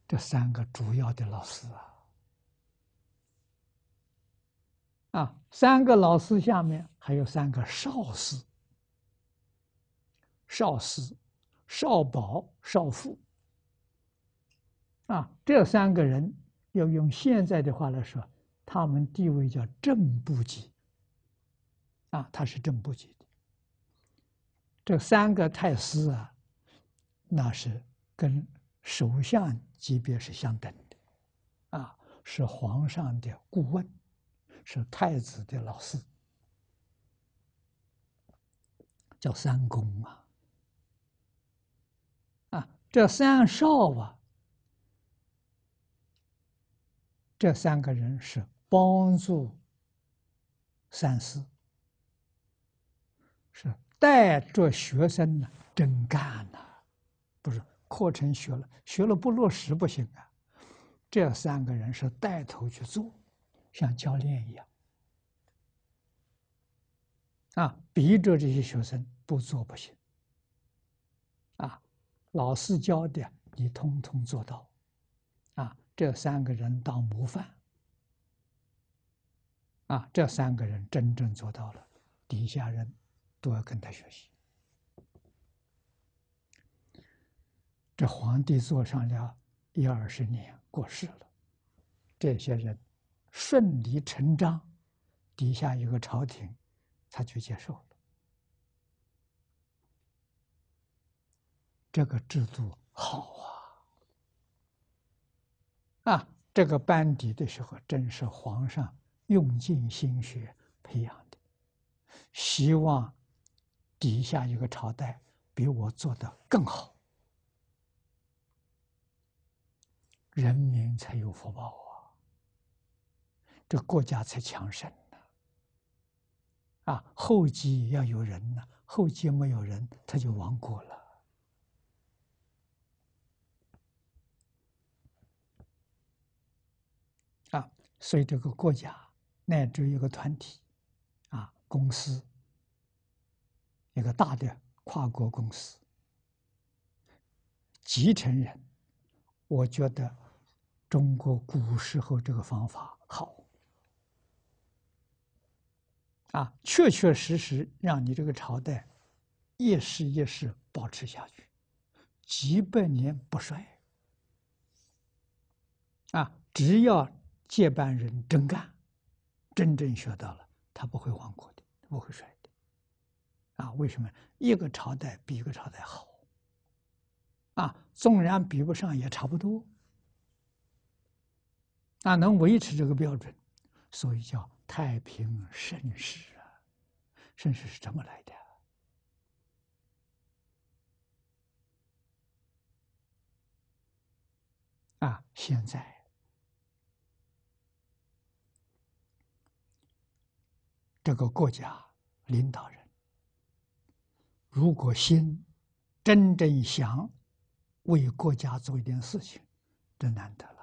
这三个主要的老师啊，啊，三个老师下面还有三个少师。少司、少保、少傅，啊，这三个人要用现在的话来说，他们地位叫正部级。啊，他是正部级的。这三个太师啊，那是跟首相级别是相等的，啊，是皇上的顾问，是太子的老师，叫三公啊。这三少啊，这三个人是帮助三思，是带着学生呢，真干呐，不是课程学了，学了不落实不行啊。这三个人是带头去做，像教练一样啊，逼着这些学生不做不行啊。老师教的，你通通做到，啊，这三个人当模范，啊，这三个人真正做到了，底下人都要跟他学习。这皇帝坐上了一二十年，过世了，这些人顺理成章，底下有个朝廷，他就接受了。这个制度好啊！啊，这个班底的时候，真是皇上用尽心血培养的，希望底下一个朝代比我做的更好，人民才有福报啊，这国家才强盛呢。啊，后继要有人呢，后继没有人，他就亡国了。所以，这个国家乃至一个团体啊，公司一个大的跨国公司继承人，我觉得中国古时候这个方法好啊，确确实实让你这个朝代一世一世保持下去，几百年不衰啊，只要。接班人真干，真正学到了，他不会亡国的，不会衰的。啊，为什么一个朝代比一个朝代好？啊，纵然比不上也差不多。啊，能维持这个标准，所以叫太平盛世啊。盛世是怎么来的？啊，现在。这个国家领导人，如果心真正想为国家做一点事情，真难得了。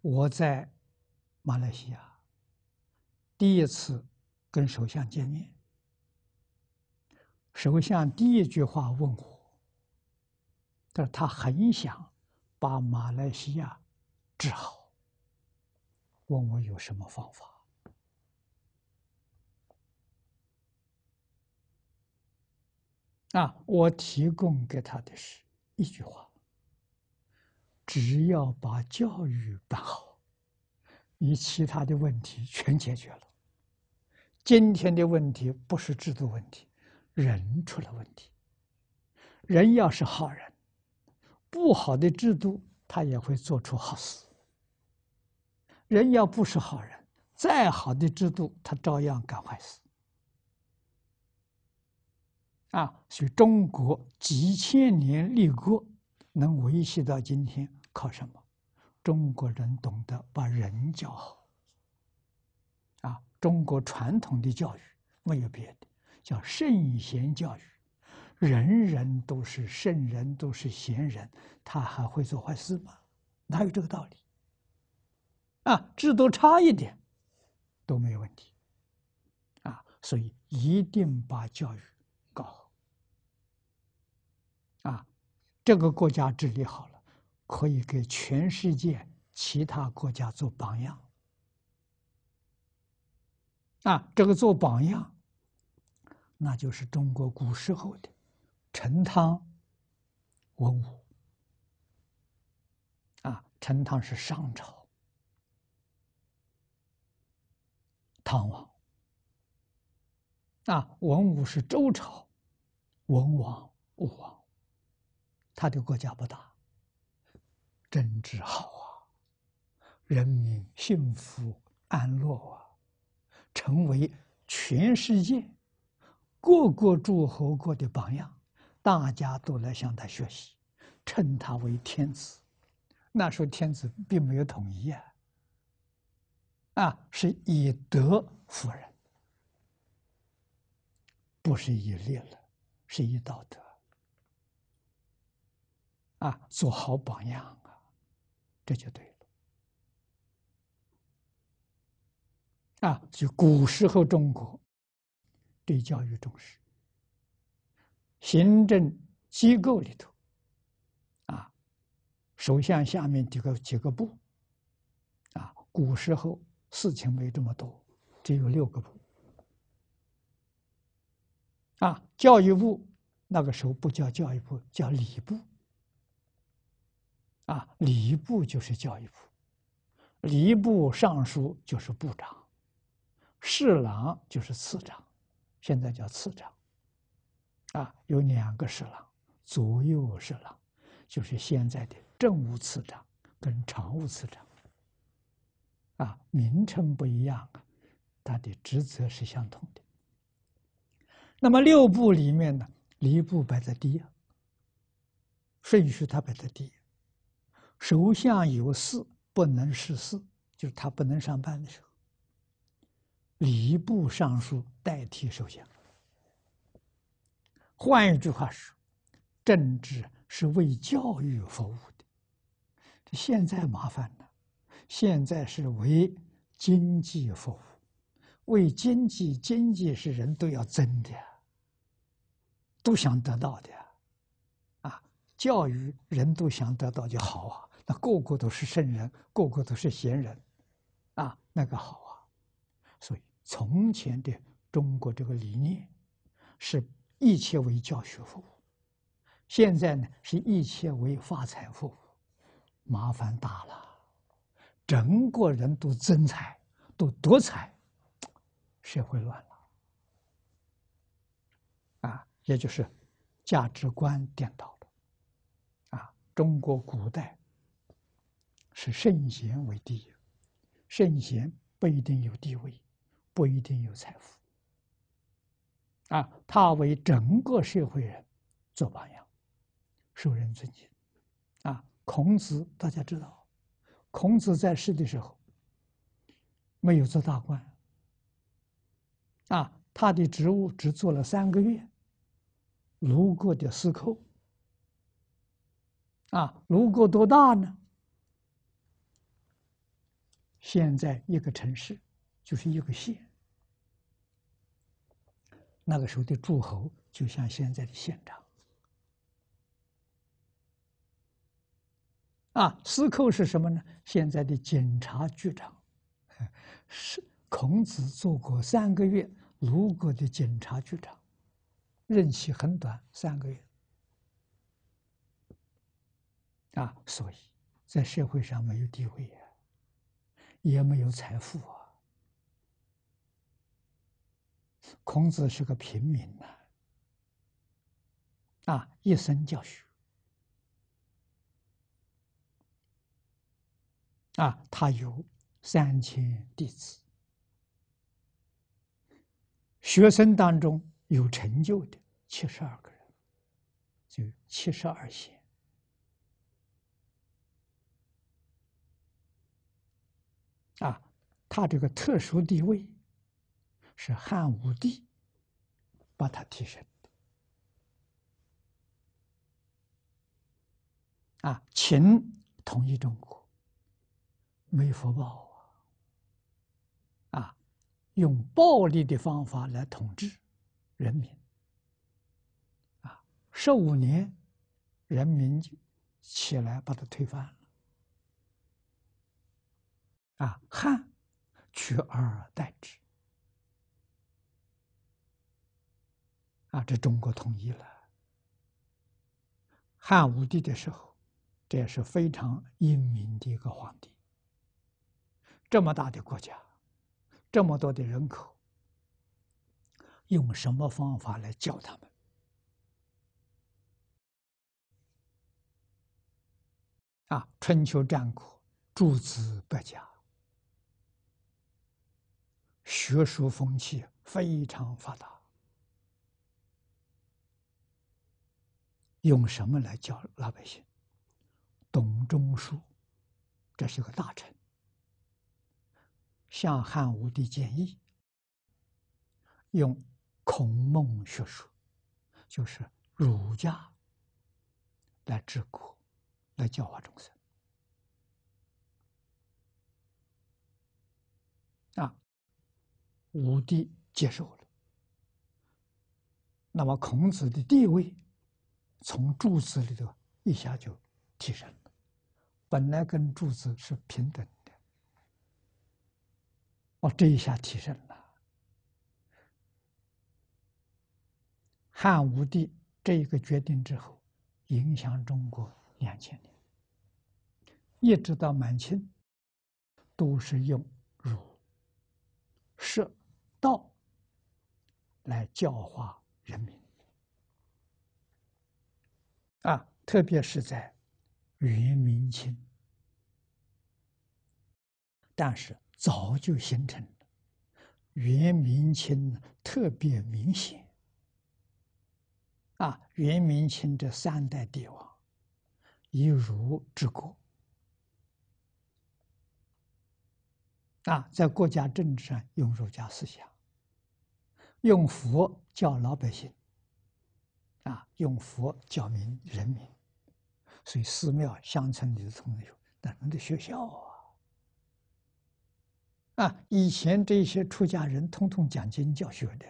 我在马来西亚第一次跟首相见面，首相第一句话问我，但是他很想把马来西亚治好。问我有什么方法？啊，我提供给他的是一句话：只要把教育办好，你其他的问题全解决了。今天的问题不是制度问题，人出了问题。人要是好人，不好的制度他也会做出好事。人要不是好人，再好的制度，他照样干坏事。啊，所以中国几千年立国，能维系到今天，靠什么？中国人懂得把人教好。啊，中国传统的教育没有别的，叫圣贤教育。人人都是圣人，都是贤人，他还会做坏事吗？哪有这个道理？啊，制度差一点，都没有问题。啊，所以一定把教育搞好。啊，这个国家治理好了，可以给全世界其他国家做榜样。啊，这个做榜样，那就是中国古时候的陈汤、文武。啊，陈汤是商朝。唐王啊，文武是周朝文王、武王，他的国家不大，政治好啊，人民幸福安乐啊，成为全世界各个诸侯国的榜样，大家都来向他学习，称他为天子。那时候天子并没有统一啊，啊，是以德服人，不是以利了，是以道德啊，做好榜样啊，这就对了。啊，就古时候中国对教育重视，行政机构里头啊，首相下面几个几个部啊，古时候。事情没这么多，只有六个部。啊，教育部那个时候不叫教育部，叫礼部。啊，礼部就是教育部，礼部尚书就是部长，侍郎就是次长，现在叫次长。啊，有两个侍郎，左右侍郎就是现在的政务次长跟常务次长。啊，名称不一样啊，他的职责是相同的。那么六部里面呢，礼部摆在第一，顺序他摆在第一。首相有事不能事事，就是他不能上班的时候，礼部尚书代替首相。换一句话说，政治是为教育服务的。这现在麻烦了。现在是为经济服务，为经济，经济是人都要争的，都想得到的，啊，教育人都想得到就好啊，那个个都是圣人，个个都是贤人，啊，那个好啊，所以从前的中国这个理念是一切为教学服务，现在呢是一切为发财服务，麻烦大了。整个人都争财，都夺财，社会乱了。啊，也就是价值观颠倒了。啊，中国古代是圣贤为第一，圣贤不一定有地位，不一定有财富。啊，他为整个社会人做榜样，受人尊敬。啊，孔子大家知道。孔子在世的时候，没有做大官。啊，他的职务只做了三个月，卢过的司寇。啊，鲁国多大呢？现在一个城市就是一个县。那个时候的诸侯，就像现在的县长。啊，司寇是什么呢？现在的警察局长，是孔子做过三个月鲁国的警察局长，任期很短，三个月。啊，所以在社会上没有地位呀，也没有财富啊。孔子是个平民呐，啊，一生教书。啊，他有三千弟子，学生当中有成就的七十二个人，就七十二贤。啊，他这个特殊地位是汉武帝把他提升的。啊，秦统一中国。没福报啊！啊，用暴力的方法来统治人民，啊，十五年，人民就起来把他推翻了，啊，汉取而代之，啊，这中国统一了。汉武帝的时候，这也是非常英明的一个皇帝。这么大的国家，这么多的人口，用什么方法来教他们？啊，春秋战国诸子百家，学术风气非常发达，用什么来教老百姓？董仲舒，这是个大臣。向汉武帝建议，用孔孟学术，就是儒家来治国，来教化众生。啊，武帝接受了。那么孔子的地位，从柱子里头一下就提升了，本来跟柱子是平等。哦，这一下提升了。汉武帝这一个决定之后，影响中国两千年，一直到满清，都是用儒、释、道来教化人民啊，特别是在元、明、清，但是。早就形成了，元、明、清特别明显，啊，元、明、清这三代帝王以儒治国，啊，在国家政治上用儒家思想，用佛教老百姓，啊，用佛教民人民，所以寺庙、乡村里的同学，等等的学校。啊，以前这些出家人通通讲经教学的，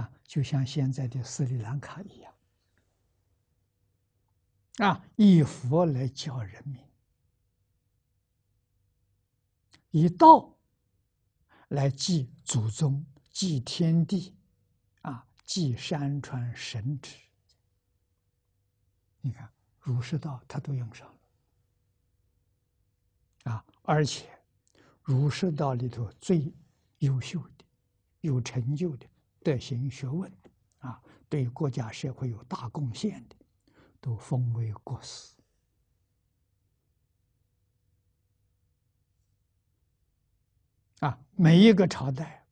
啊，就像现在的斯里兰卡一样，啊，以佛来教人民，以道来祭祖宗、祭天地，啊，祭山川神祗。你看，儒释道他都用上了，啊，而且。儒释道里头最优秀的、有成就的、德行学问啊，对国家社会有大贡献的，都封为国师。啊，每一个朝代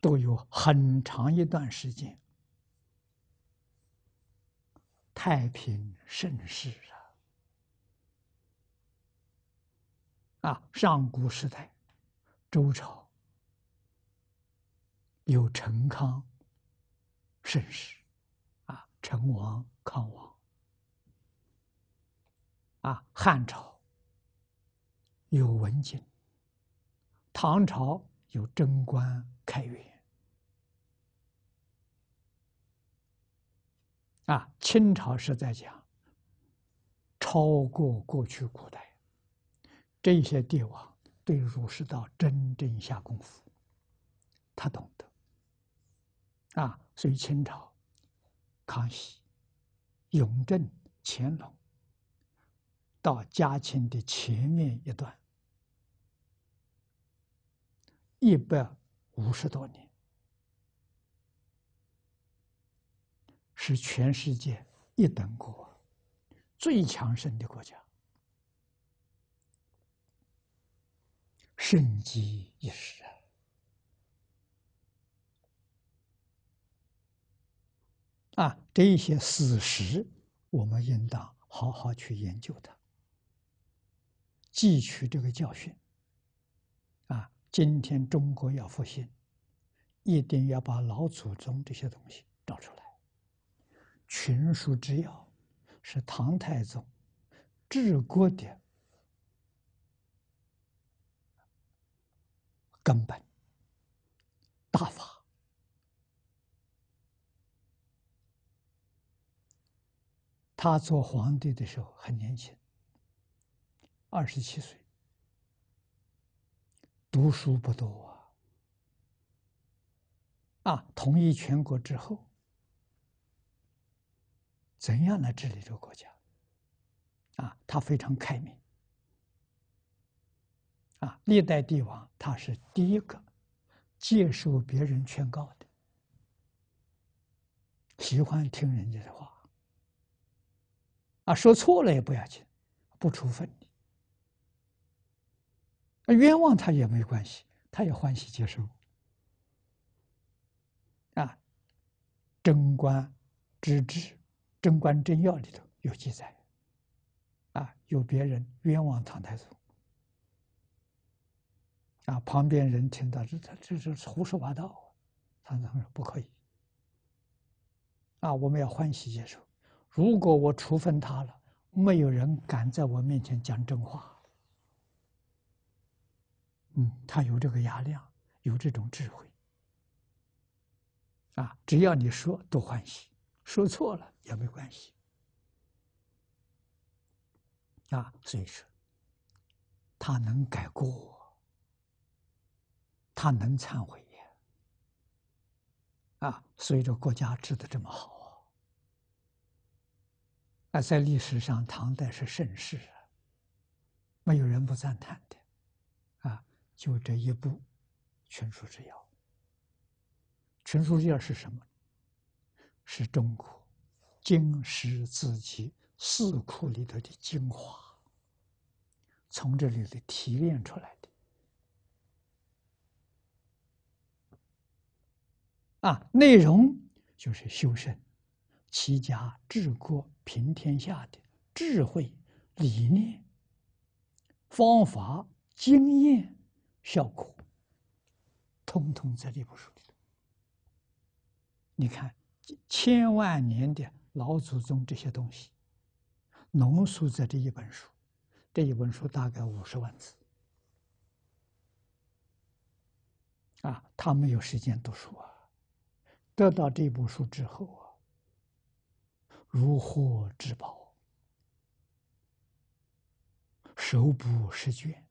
都有很长一段时间太平盛世啊。啊，上古时代，周朝有陈康盛世，啊，成王、康王；啊，汉朝有文景，唐朝有贞观、开元；啊，清朝是在讲超过过去古代。这些帝王对儒释道真正下功夫，他懂得啊。所以清朝康熙、雍正、乾隆到嘉庆的前面一段一百五十多年，是全世界一等国最强盛的国家。盛极一时啊！啊，这些史实，我们应当好好去研究它，汲取这个教训。啊，今天中国要复兴，一定要把老祖宗这些东西找出来。群书之要，是唐太宗治国的。根本大法。他做皇帝的时候很年轻，二十七岁，读书不多啊。啊，统一全国之后，怎样来治理这个国家？啊，他非常开明。啊，历代帝王他是第一个接受别人劝告的，喜欢听人家的话。啊，说错了也不要紧，不处分你。啊，冤枉他也没关系，他也欢喜接受。啊，《贞观之治》《贞观政要》里头有记载，啊，有别人冤枉唐太宗。啊！旁边人听到这，这这是胡说八道。他子说：“不可以。”啊，我们要欢喜接受。如果我处分他了，没有人敢在我面前讲真话。嗯，他有这个雅量，有这种智慧。啊，只要你说，都欢喜；说错了也没关系。啊，所以说，他能改过。他能忏悔呀，啊，所以这国家治得这么好。那在历史上，唐代是盛世，啊，没有人不赞叹的，啊，就这一部《群书之要。群书之要是什么？是中国经史子集四库里头的精华，从这里头提炼出来的。啊，内容就是修身、齐家、治国、平天下的智慧、理念、方法、经验、效果，通通在这部本书里头。你看，千万年的老祖宗这些东西，浓缩在这一本书，这一本书大概五十万字。啊，他没有时间读书啊。得到这部书之后啊，如获至宝，手补试卷，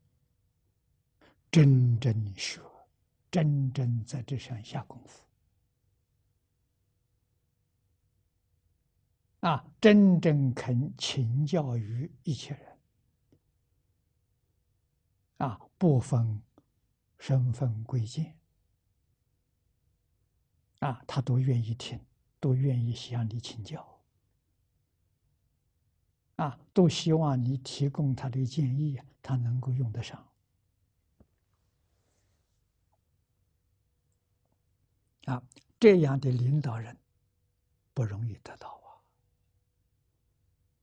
真正学，真正在这上下功夫，啊，真正肯请教于一切人，啊，不分身份贵贱。啊，他都愿意听，都愿意向你请教。啊，都希望你提供他的建议，他能够用得上。啊，这样的领导人不容易得到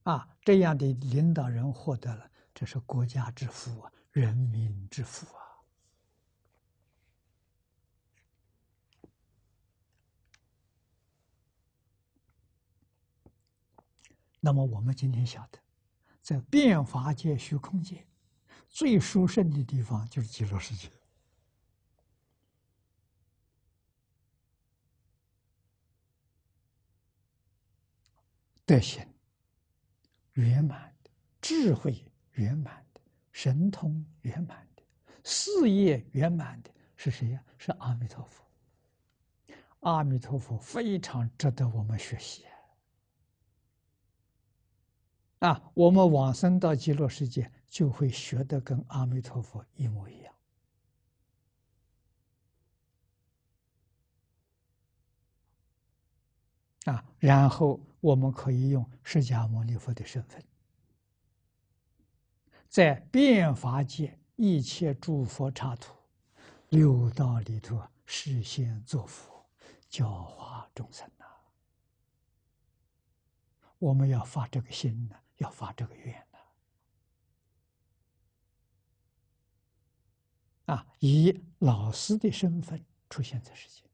啊。啊，这样的领导人获得了，这是国家之福啊，人民之福啊。那么我们今天晓得，在变法界、虚空界，最殊胜的地方就是极乐世界，德行圆满的、智慧圆满的、神通圆满的、事业圆满的，是谁呀？是阿弥陀佛。阿弥陀佛非常值得我们学习。啊，我们往生到极乐世界，就会学的跟阿弥陀佛一模一样。啊，然后我们可以用释迦牟尼佛的身份，在变法界一切诸佛刹土六道里头事先做佛，教化众生呐。我们要发这个心呢。要发这个愿的。啊，以老师的身份出现在世间。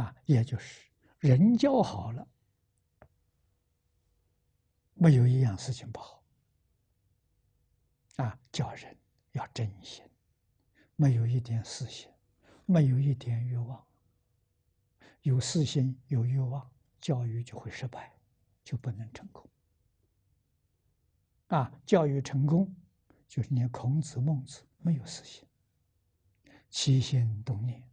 啊，也就是人教好了，没有一样事情不好。啊，叫人要真心，没有一点私心，没有一点欲望，有私心有欲望。教育就会失败，就不能成功。啊，教育成功，就是你孔子、孟子没有私心，齐心同念，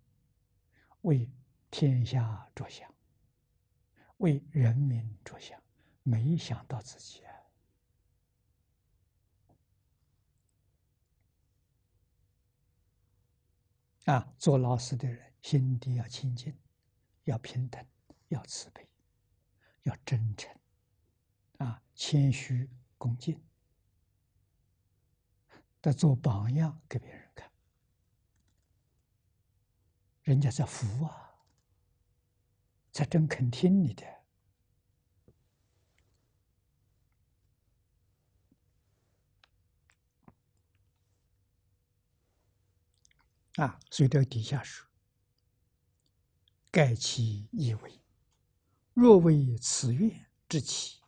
为天下着想，为人民着想，没想到自己啊。啊，做老师的人心底要清净，要平等，要慈悲。要真诚，啊，谦虚恭敬，得做榜样给别人看，人家在服啊，才真肯听你的啊。水调底下是盖其异味。若为此愿之起，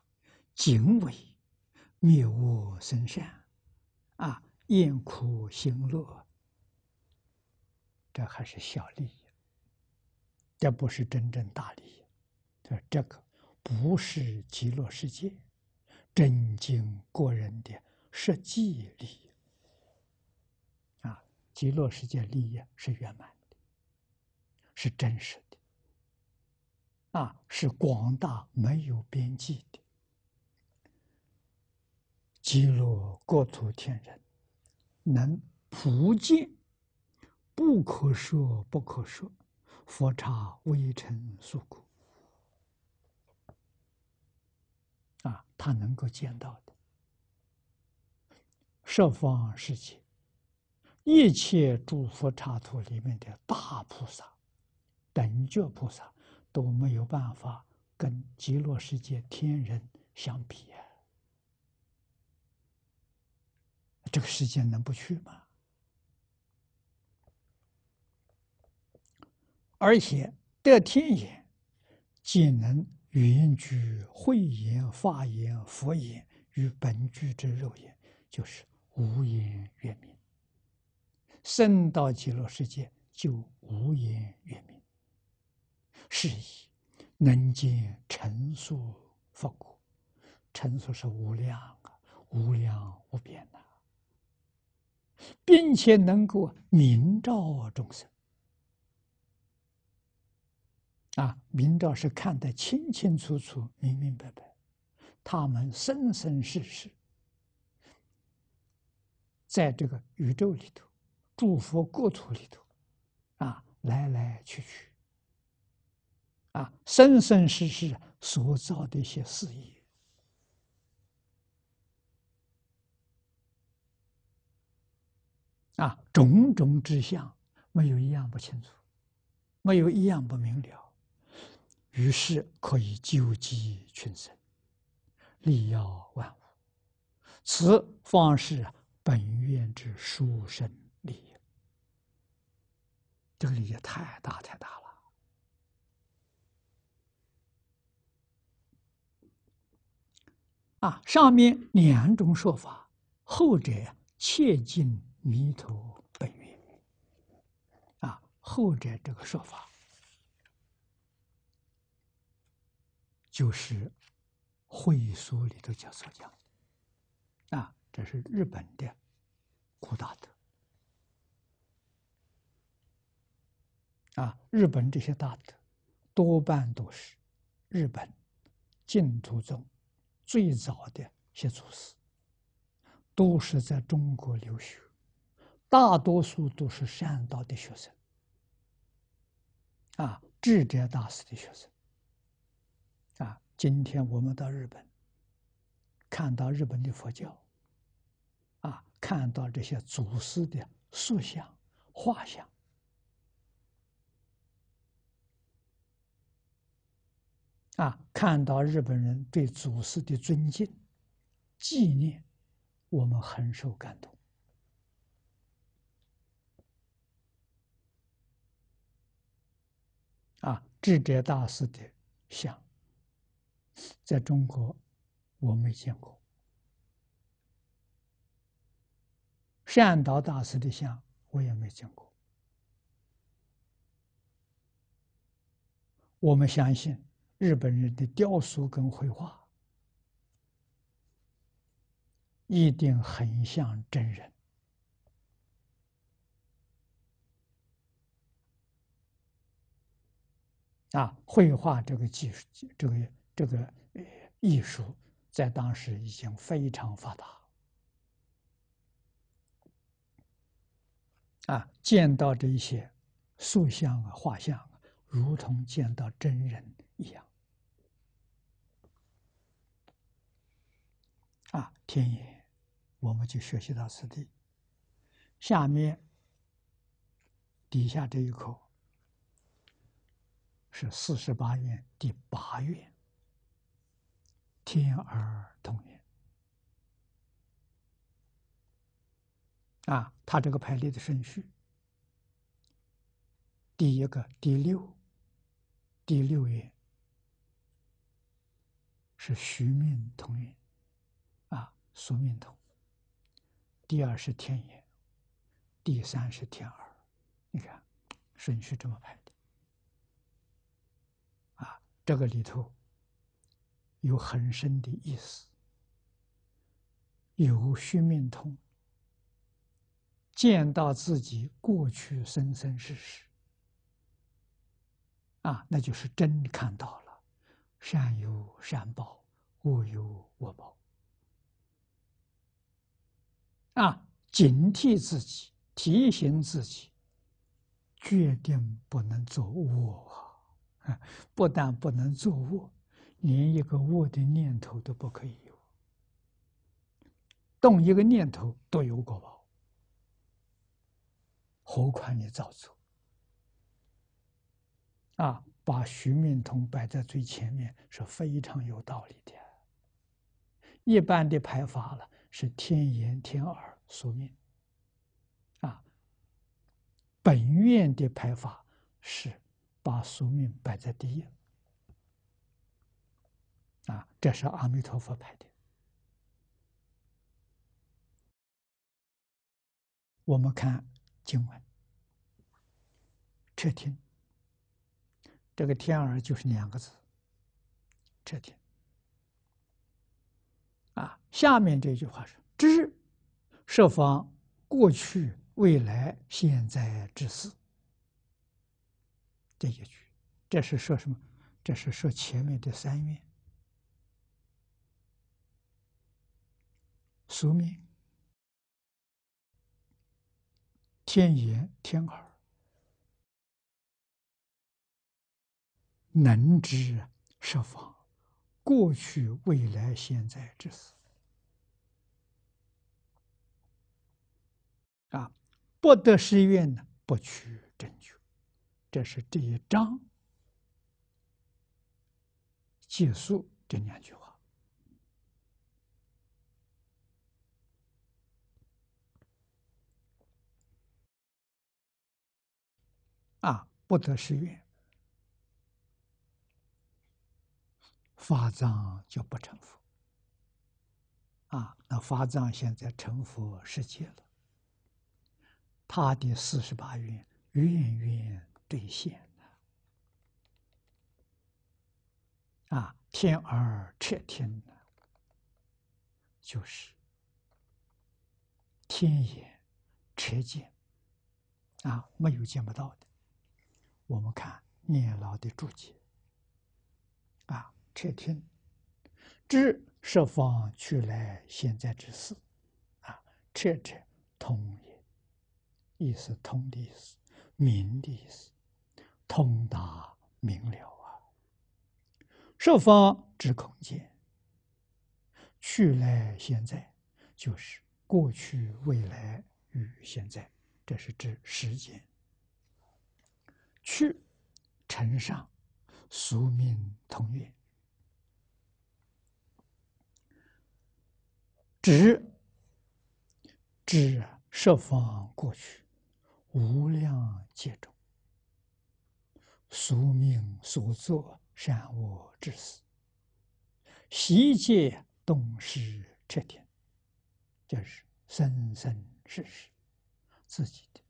仅畏灭我身善，啊，厌苦行乐，这还是小利益。这不是真正大利益，这这个不是极乐世界真经过人的实际利益。啊，极乐世界利益是圆满的，是真实的。啊，是广大没有边际的，极乐国土天人能普见，不可说不可说佛刹微尘素苦啊，他能够见到的，设方世界一切诸佛刹土里面的大菩萨、等觉菩萨。都没有办法跟极乐世界天人相比啊！这个世界能不去吗？而且得天眼，既能圆举慧眼、法眼、佛眼与本具之肉眼，就是无眼圆明；升到极乐世界，就无眼圆明。是以，能见尘数佛果，尘数是无量啊，无量无边呐，并且能够明照众生啊，明照是看得清清楚楚、明明白白，他们生生世世，在这个宇宙里头，诸佛国土里头，啊，来来去去。啊，生生世世所造的一些事业，啊，种种之相，没有一样不清楚，没有一样不明了，于是可以救济群生，利药万物，此方是本愿之殊胜利益。这个利益太大太大了。啊，上面两种说法，后者切近迷途本源。啊，后者这个说法，就是《会所里头讲所讲的。啊，这是日本的古大德。啊，日本这些大德，多半都是日本净土宗。最早的写祖师，都是在中国留学，大多数都是善大的学生，啊，智者大师的学生，啊，今天我们到日本，看到日本的佛教，啊，看到这些祖师的塑像、画像。啊，看到日本人对祖师的尊敬、纪念，我们很受感动。啊，智者大师的像，在中国我没见过；善导大师的像，我也没见过。我们相信。日本人的雕塑跟绘画一定很像真人啊！绘画这个技术、这个这个艺术在当时已经非常发达啊！见到这一些塑像啊、画像，如同见到真人一样。啊，天眼，我们就学习到此地。下面，底下这一口是四十八愿第八愿，天耳同愿。啊，它这个排列的顺序，第一个第六，第六页是徐命同愿。宿命通，第二是天眼，第三是天耳，你看顺序这么排的啊？这个里头有很深的意思，有宿命通，见到自己过去生生世世啊，那就是真看到了，善有善报，恶有恶报。啊！警惕自己，提醒自己，决定不能做恶。啊，不但不能做恶，连一个恶的念头都不可以有。动一个念头都有果报，何况你造作？啊，把徐敏通摆在最前面是非常有道理的。一般的排法了。是天眼天耳宿命，啊，本愿的排法是把宿命摆在第一，啊，这是阿弥陀佛排的。我们看经文，彻听，这个天耳就是两个字，彻听。下面这句话是知，设防过去、未来、现在之死。这一句，这是说什么？这是说前面的三愿。俗名天眼、天耳，能知设防过去、未来、现在之死。不得失愿呢？不去争取，这是第一章结束这两句话。啊，不得失愿，法藏就不成佛。啊，那法藏现在成佛世界了。他的四十八愿，愿愿兑现了。啊，天而彻听呢，就是天眼彻见，啊，没有见不到的。我们看念老的注解，啊，彻听知十方去来现在之事，啊，彻彻通也。意思通的意思，明的意思，通达明了啊。设方之空间，去来现在就是过去、未来与现在，这是指时间。去，尘上，俗名同月。指，指设方过去。无量劫中，宿命所作善恶之事，悉皆洞视彻天，这是生生世世自己的、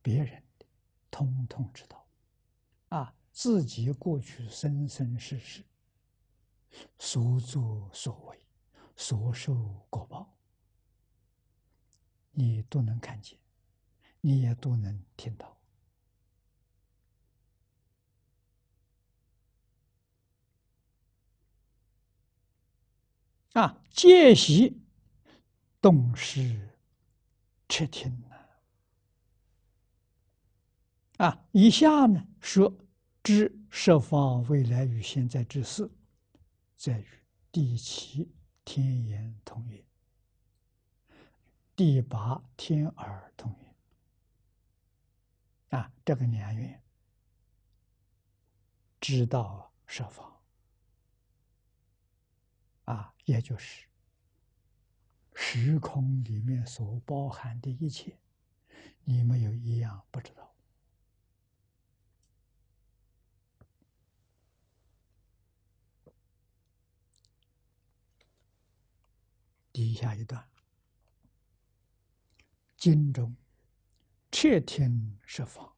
别人的，通通知道。啊，自己过去生生世世所作所为、所受果报，你都能看见。你也都能听到啊！戒习动是彻听了啊！以下呢，说知设方未来与现在之事，在于第七天眼同音，第八天耳同音。啊，这个年月知道设防，啊，也就是时空里面所包含的一切，你们有一样不知道。底下一段，金中。窃天设防，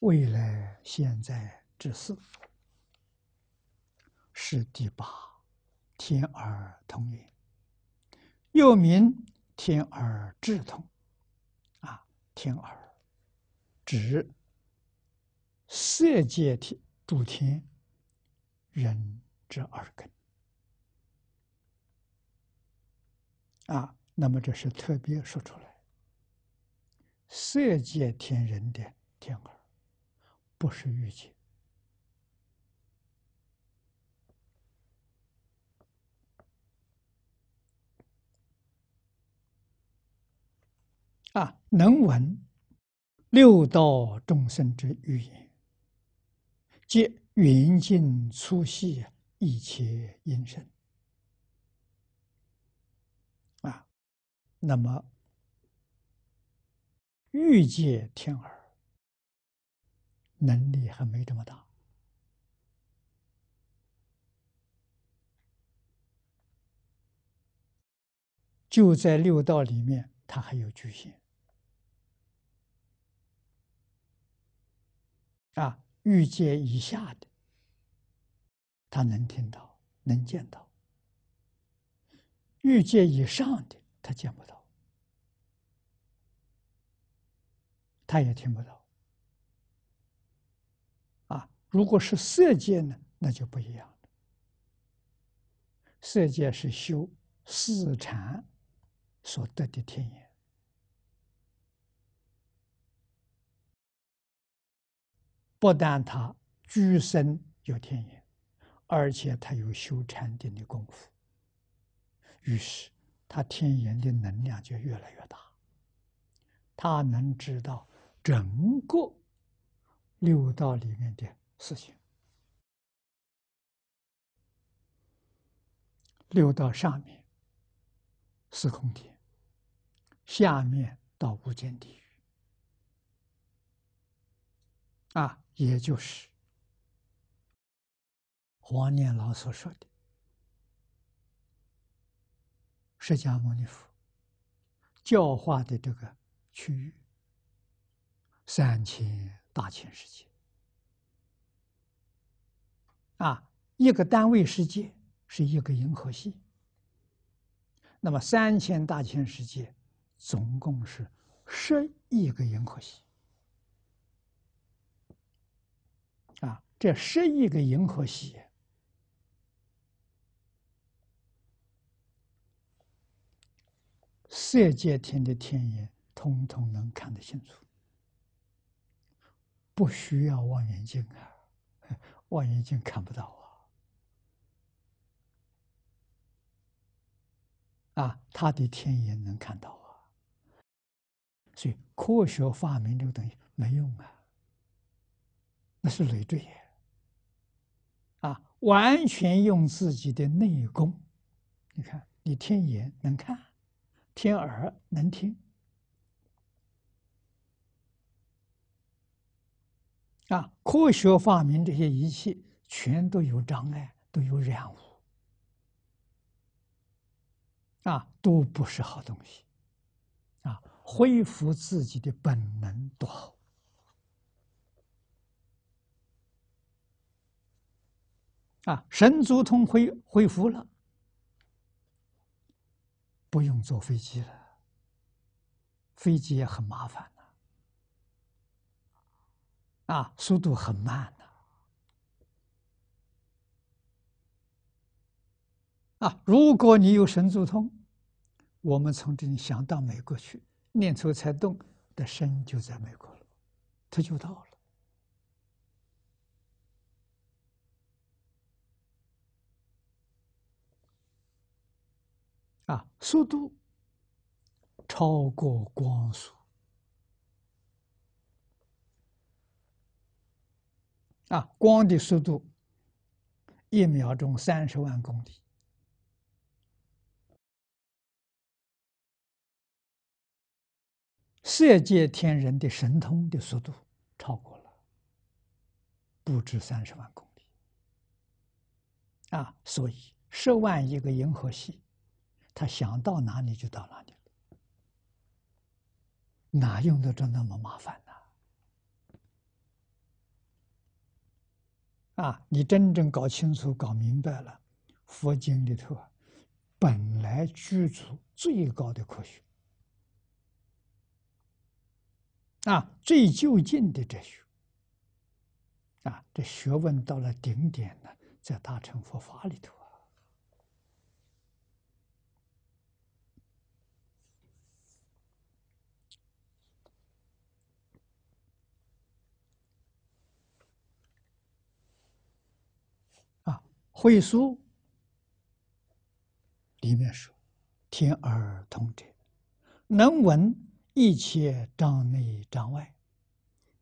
未来现在之事，是第八天耳通云，又名天耳智通，啊，天耳指色界天诸天人之耳根，啊，那么这是特别说出来。色界天人的天耳，不是欲界。啊，能闻六道众生之语言，皆云尽粗细一切音声。啊，那么。欲界天耳能力还没这么大，就在六道里面，他还有局限。啊，欲界以下的，他能听到、能见到；欲界以上的，他见不到。他也听不到，啊！如果是色界呢，那就不一样了。色界是修四禅所得的天眼，不但他居身有天眼，而且他有修禅定的功夫，于是他天眼的能量就越来越大，他能知道。整个六道里面的事情，六道上面，是空天，下面到无间地狱，啊，也就是黄念老所说的释迦牟尼佛教化的这个区域。三千大千世界，啊，一个单位世界是一个银河系，那么三千大千世界总共是十亿个银河系，啊，这十亿个银河系，色界天的天眼通通能看得清楚。不需要望远镜啊，望远镜看不到啊。啊，他的天眼能看到啊。所以科学发明这个东西没用啊，那是累赘。啊，完全用自己的内功，你看，你天眼能看，天耳能听。啊，科学发明这些仪器全都有障碍，都有染污，啊，都不是好东西，啊，恢复自己的本能多好！啊，神足通恢恢复了，不用坐飞机了，飞机也很麻烦。啊，速度很慢的。啊，如果你有神足通，我们从这里想到美国去，念头才动，的身就在美国了，他就到了。啊，速度超过光速。啊，光的速度一秒钟三十万公里。色界天人的神通的速度超过了不止三十万公里。啊，所以十万亿个银河系，他想到哪里就到哪里，哪用得着那么麻烦呢？啊，你真正搞清楚、搞明白了，佛经里头啊，本来具足最高的科学，啊，最就近的哲学，啊，这学问到了顶点呢，在大乘佛法里头。《会说里面说：“听儿童者，能闻一切障内障外，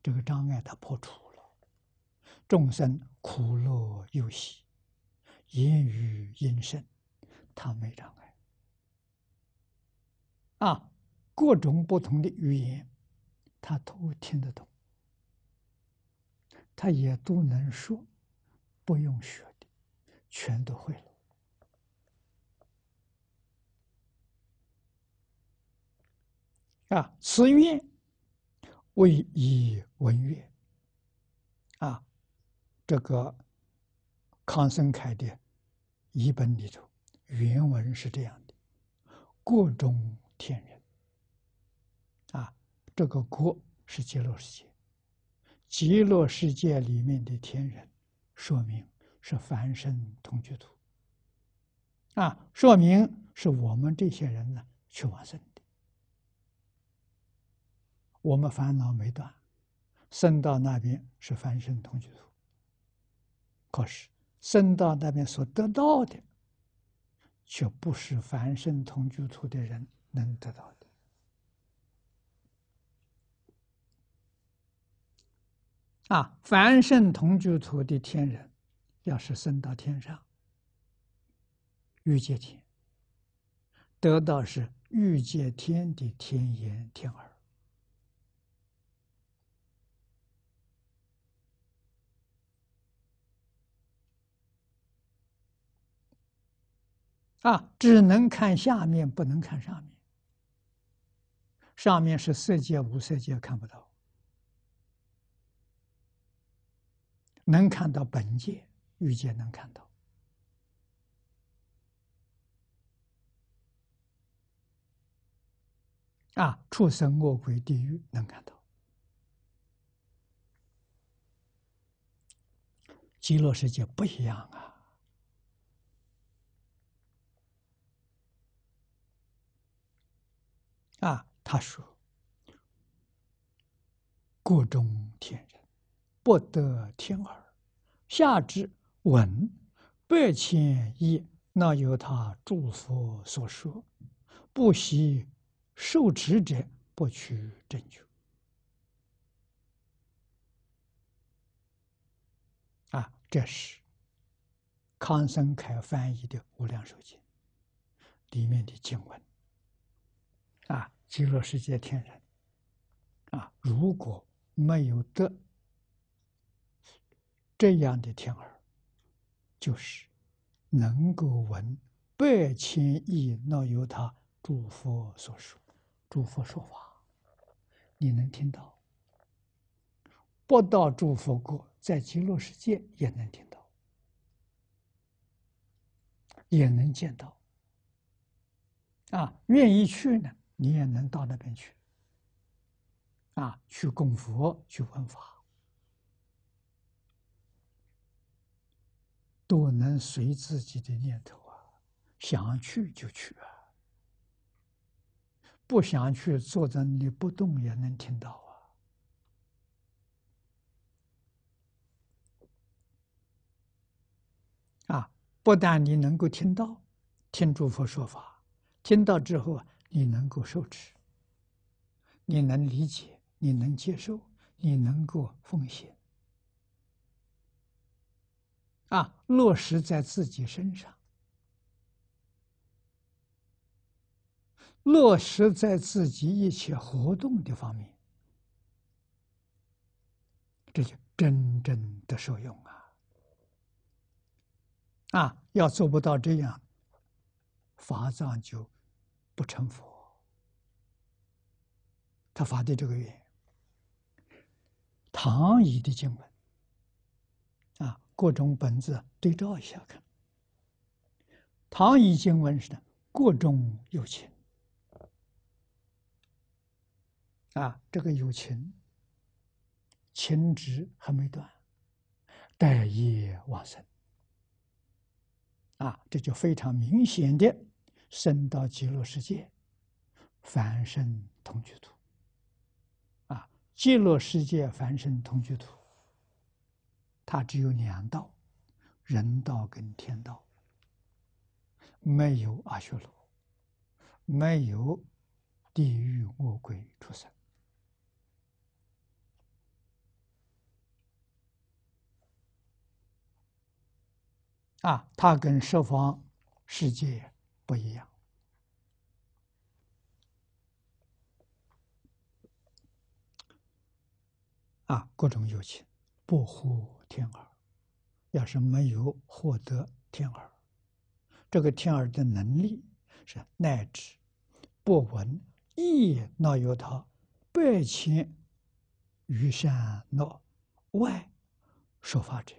这个障碍他破除了。众生苦乐游戏，言语音声，他没障碍。啊，各种不同的语言，他都听得懂，他也都能说，不用学。”全都会了啊！此愿为以文乐。啊，这个康生凯的一本里头原文是这样的：‘国中天人啊，这个国是极乐世界，极乐世界里面的天人，说明。’”是凡身同居土，啊，说明是我们这些人呢去往生的。我们烦恼没断，生到那边是凡身同居土，可是生到那边所得到的，却不是凡圣同居土的人能得到的。啊，凡圣同居土的天人。要是升到天上，欲界天，得到是欲界天的天眼天耳，啊，只能看下面，不能看上面。上面是色界、无色界看不到，能看到本界。遇见能看到，啊，畜生恶鬼地狱能看到，极乐世界不一样啊！啊，他说：“过中天人不得天耳，下至。”文百千亿，那由他诸佛所说，不惜受持者，不取正觉。啊，这是康僧铠翻译的《无量寿经》里面的经文。啊，极乐世界天人，啊，如果没有的这样的天儿，就是能够闻百千亿那由他诸佛所说，诸佛说法，你能听到；不到诸佛国，在极乐世界也能听到，也能见到。啊，愿意去呢，你也能到那边去。啊，去供佛，去闻法。都能随自己的念头啊，想去就去啊，不想去坐在那里不动也能听到啊。啊，不但你能够听到，听诸佛说法，听到之后你能够受持，你能理解，你能接受，你能够奉献。啊，落实在自己身上，落实在自己一切活动的方面，这就真正的受用啊！啊，要做不到这样，法藏就不成佛。他发的这个愿，唐译的经文。各种本子对照一下看，《唐以经文》是的，各种有情啊，这个有情情执还没断，待业往生啊，这就非常明显的生到极乐世界，凡圣同居土啊，极乐世界凡圣同居土。它只有两道，人道跟天道，没有阿修罗，没有地狱、恶鬼、畜生。啊，它跟十方世界不一样。啊，各种有情不乎天耳，要是没有获得天耳，这个天耳的能力是耐之不闻，亦那有他百千于善闹外说法者。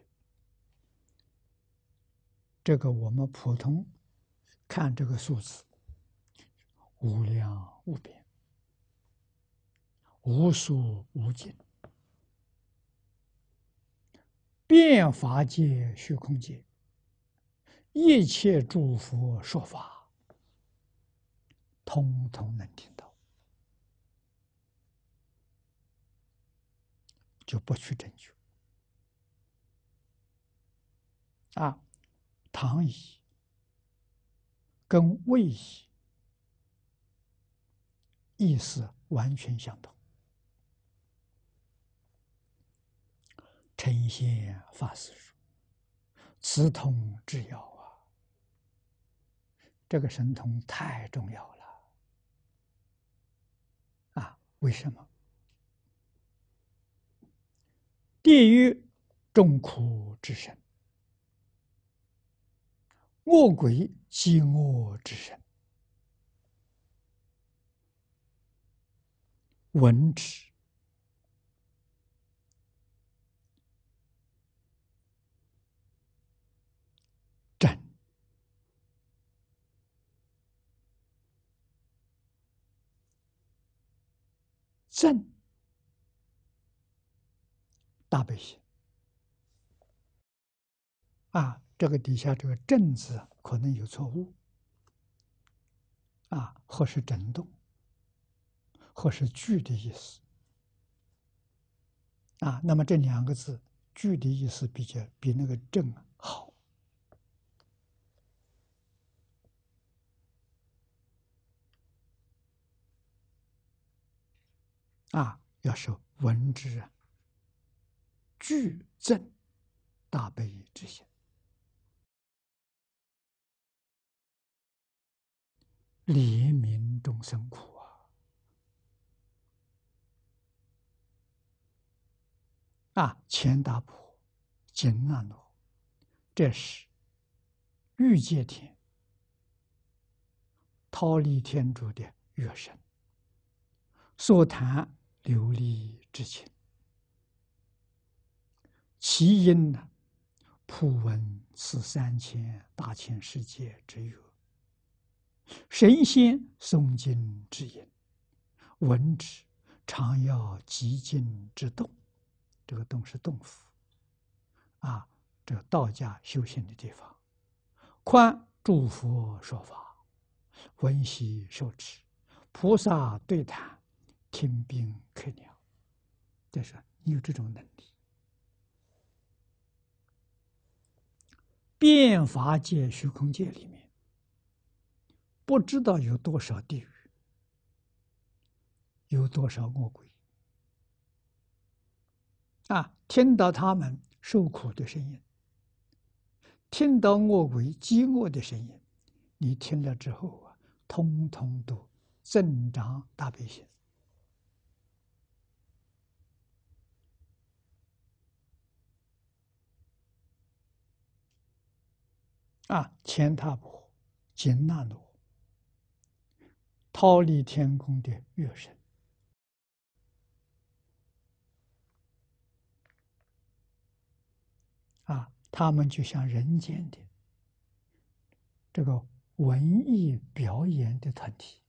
这个我们普通看这个数字，无量无边，无数无尽。变法界、虚空界，一切诸佛说法，通通能听到，就不去争取啊！唐语跟魏语意思完全相同。成仙法师说：“此通之要啊！这个神通太重要了啊！为什么？地狱众苦之身，恶鬼饥饿之身，闻之。正大悲心。啊，这个底下这个“正”字可能有错误。啊，或是震动，或是“距”的意思。啊，那么这两个字“句的意思比较比那个“正”啊。啊，要受文之啊，俱证大悲之心，怜悯众生苦啊！啊，钱达普、金难罗，这是欲界天、逃离天主的乐神所谈。流离之情，其因呢？普闻此三千大千世界之乐，神仙诵经之音，闻之常要极静之动，这个动是动府啊，这个道家修行的地方。宽诸佛说法，闻悉受持，菩萨对谈。天兵可鸟，但是你有这种能力，变法界、虚空界里面，不知道有多少地狱，有多少恶鬼，啊！听到他们受苦的声音，听到恶鬼饥饿的声音，你听了之后啊，通通都增长大悲心。啊，千塔婆、金那罗，逃离天空的月神。啊，他们就像人间的这个文艺表演的团体。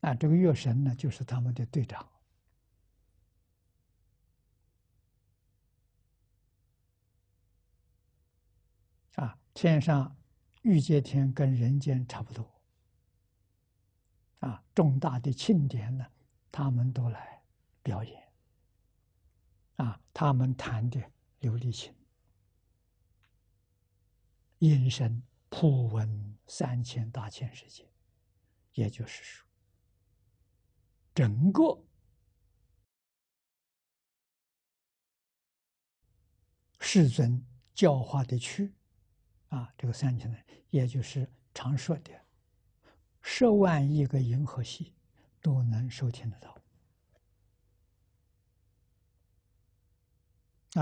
啊，这个月神呢，就是他们的队长。天上，玉界天跟人间差不多。啊，重大的庆典呢，他们都来表演。啊，他们弹的琉璃琴，音声普闻三千大千世界，也就是说，整个世尊教化的区。啊，这个三千呢，也就是常说的，十万亿个银河系都能收听得到。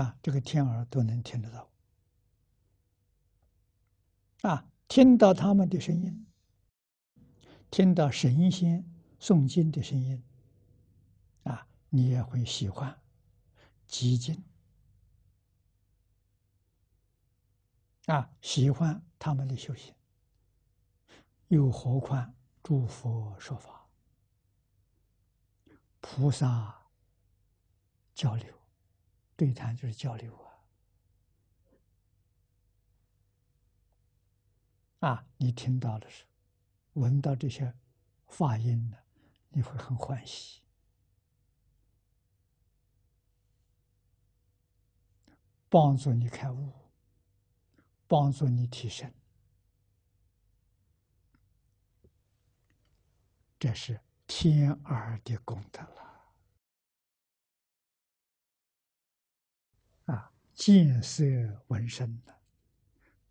啊，这个天儿都能听得到。啊，听到他们的声音，听到神仙诵经的声音，啊，你也会喜欢，寂静。啊，喜欢他们的修行，又何况诸佛说法、菩萨交流、对谈就是交流啊！啊，你听到的时候，闻到这些发音呢，你会很欢喜，帮助你开悟。帮助你提升，这是天儿的功德了啊！见色闻声的，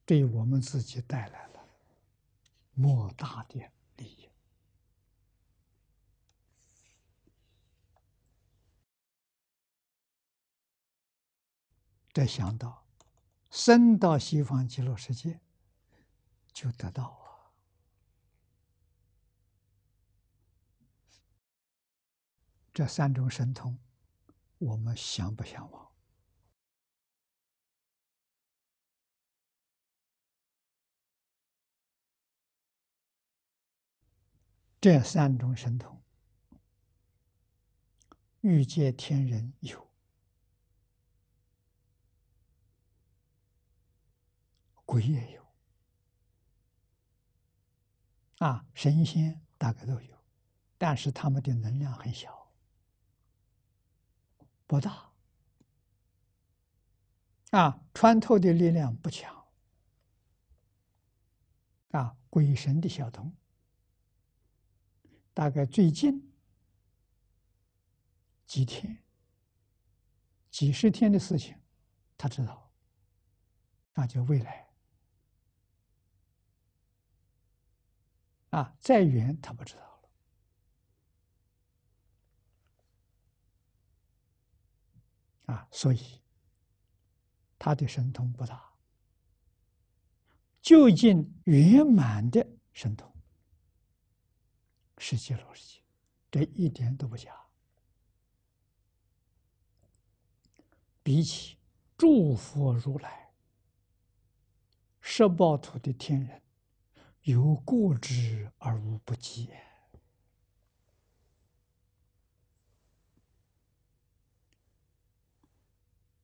对我们自己带来了莫大的利益。再想到。生到西方极乐世界，就得到了这三种神通。我们想不想往？这三种神通，欲界天人有。鬼也有，啊，神仙大概都有，但是他们的能量很小，不大，啊，穿透的力量不强，啊，鬼神的小童，大概最近几天、几十天的事情，他知道，那就未来。啊，再远他不知道了，啊，所以他的神通不大，究竟圆满的神通是接罗世经，这一点都不假。比起诸佛如来，十宝土的天人。有过之而无不及，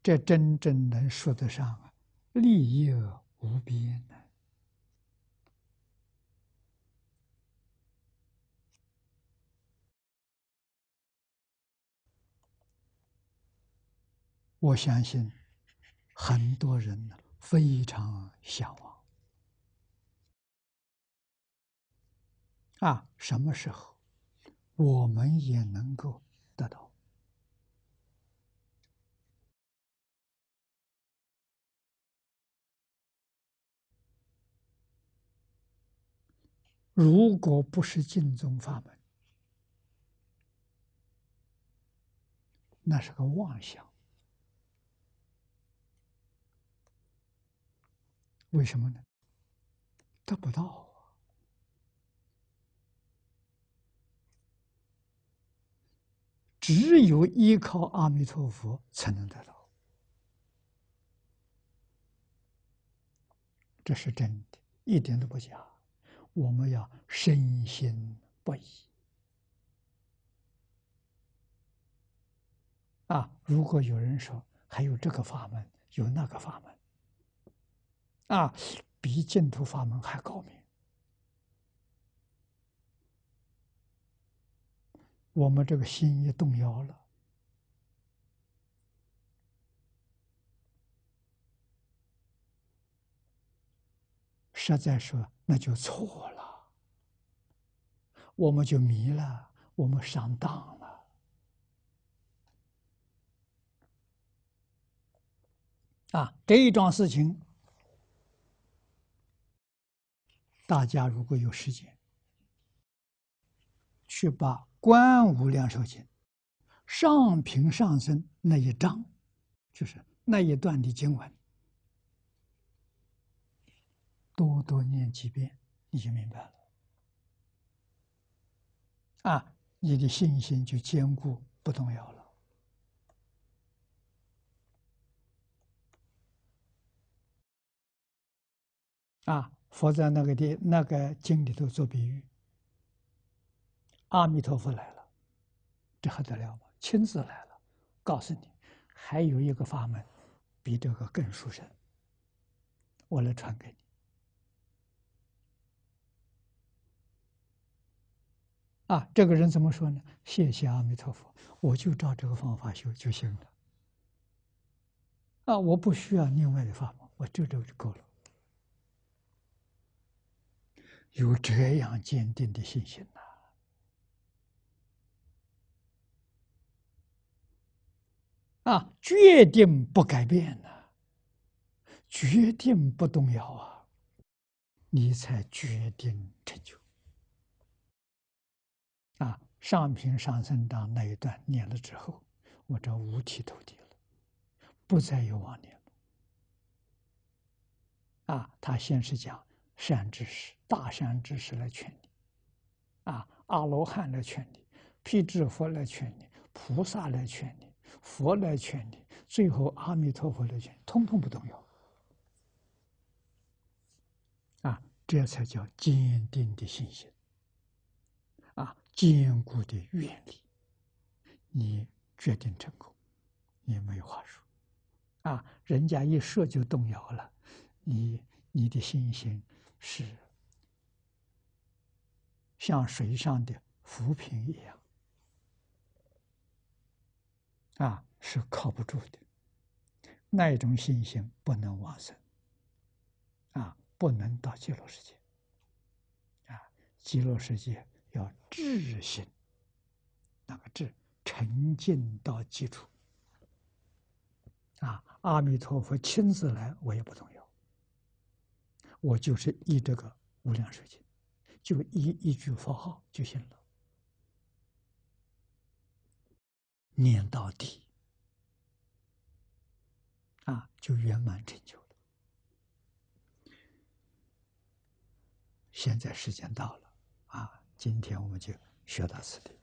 这真正能说得上“利益无边”呢。我相信，很多人呢非常向往。啊，什么时候我们也能够得到？如果不是净宗法门，那是个妄想。为什么呢？得不到。只有依靠阿弥陀佛才能得到，这是真的，一点都不假。我们要深信不疑。啊，如果有人说还有这个法门，有那个法门，啊，比净土法门还高明。我们这个心也动摇了，实在说，那就错了，我们就迷了，我们上当了。啊，这一桩事情，大家如果有时间，去把。观无量寿经，上平上生那一章，就是那一段的经文，多多念几遍，你就明白了。啊，你的信心就坚固不动摇了。啊，佛在那个地那个经里头做比喻。阿弥陀佛来了，这还得了吗？亲自来了，告诉你，还有一个法门，比这个更殊胜。我来传给你。啊，这个人怎么说呢？谢谢阿弥陀佛，我就照这个方法修就行了。啊，我不需要另外的法门，我这这个就够了。有这样坚定的信心呐！啊！决定不改变呐。决定不动摇啊，你才决定成就。啊，《上品上生章》那一段念了之后，我这五体投地了，不再有妄念了。啊，他先是讲善知识，大善知识来劝你，啊，阿罗汉来劝你，辟支佛来劝你，菩萨来劝你。佛来劝你，最后阿弥陀佛来劝，通通不动摇。啊，这才叫坚定的信心，啊，坚固的愿力，你决定成功，你没有话说，啊，人家一说就动摇了，你你的信心是像水上的浮萍一样。啊，是靠不住的，那一种信心不能往生，啊，不能到极乐世界。啊，极乐世界要智行，那个智沉浸到基础。啊，阿弥陀佛亲自来，我也不重要。我就是依这个无量寿经，就依一句佛号就行了。念到底，啊，就圆满成就了。现在时间到了，啊，今天我们就学到此地。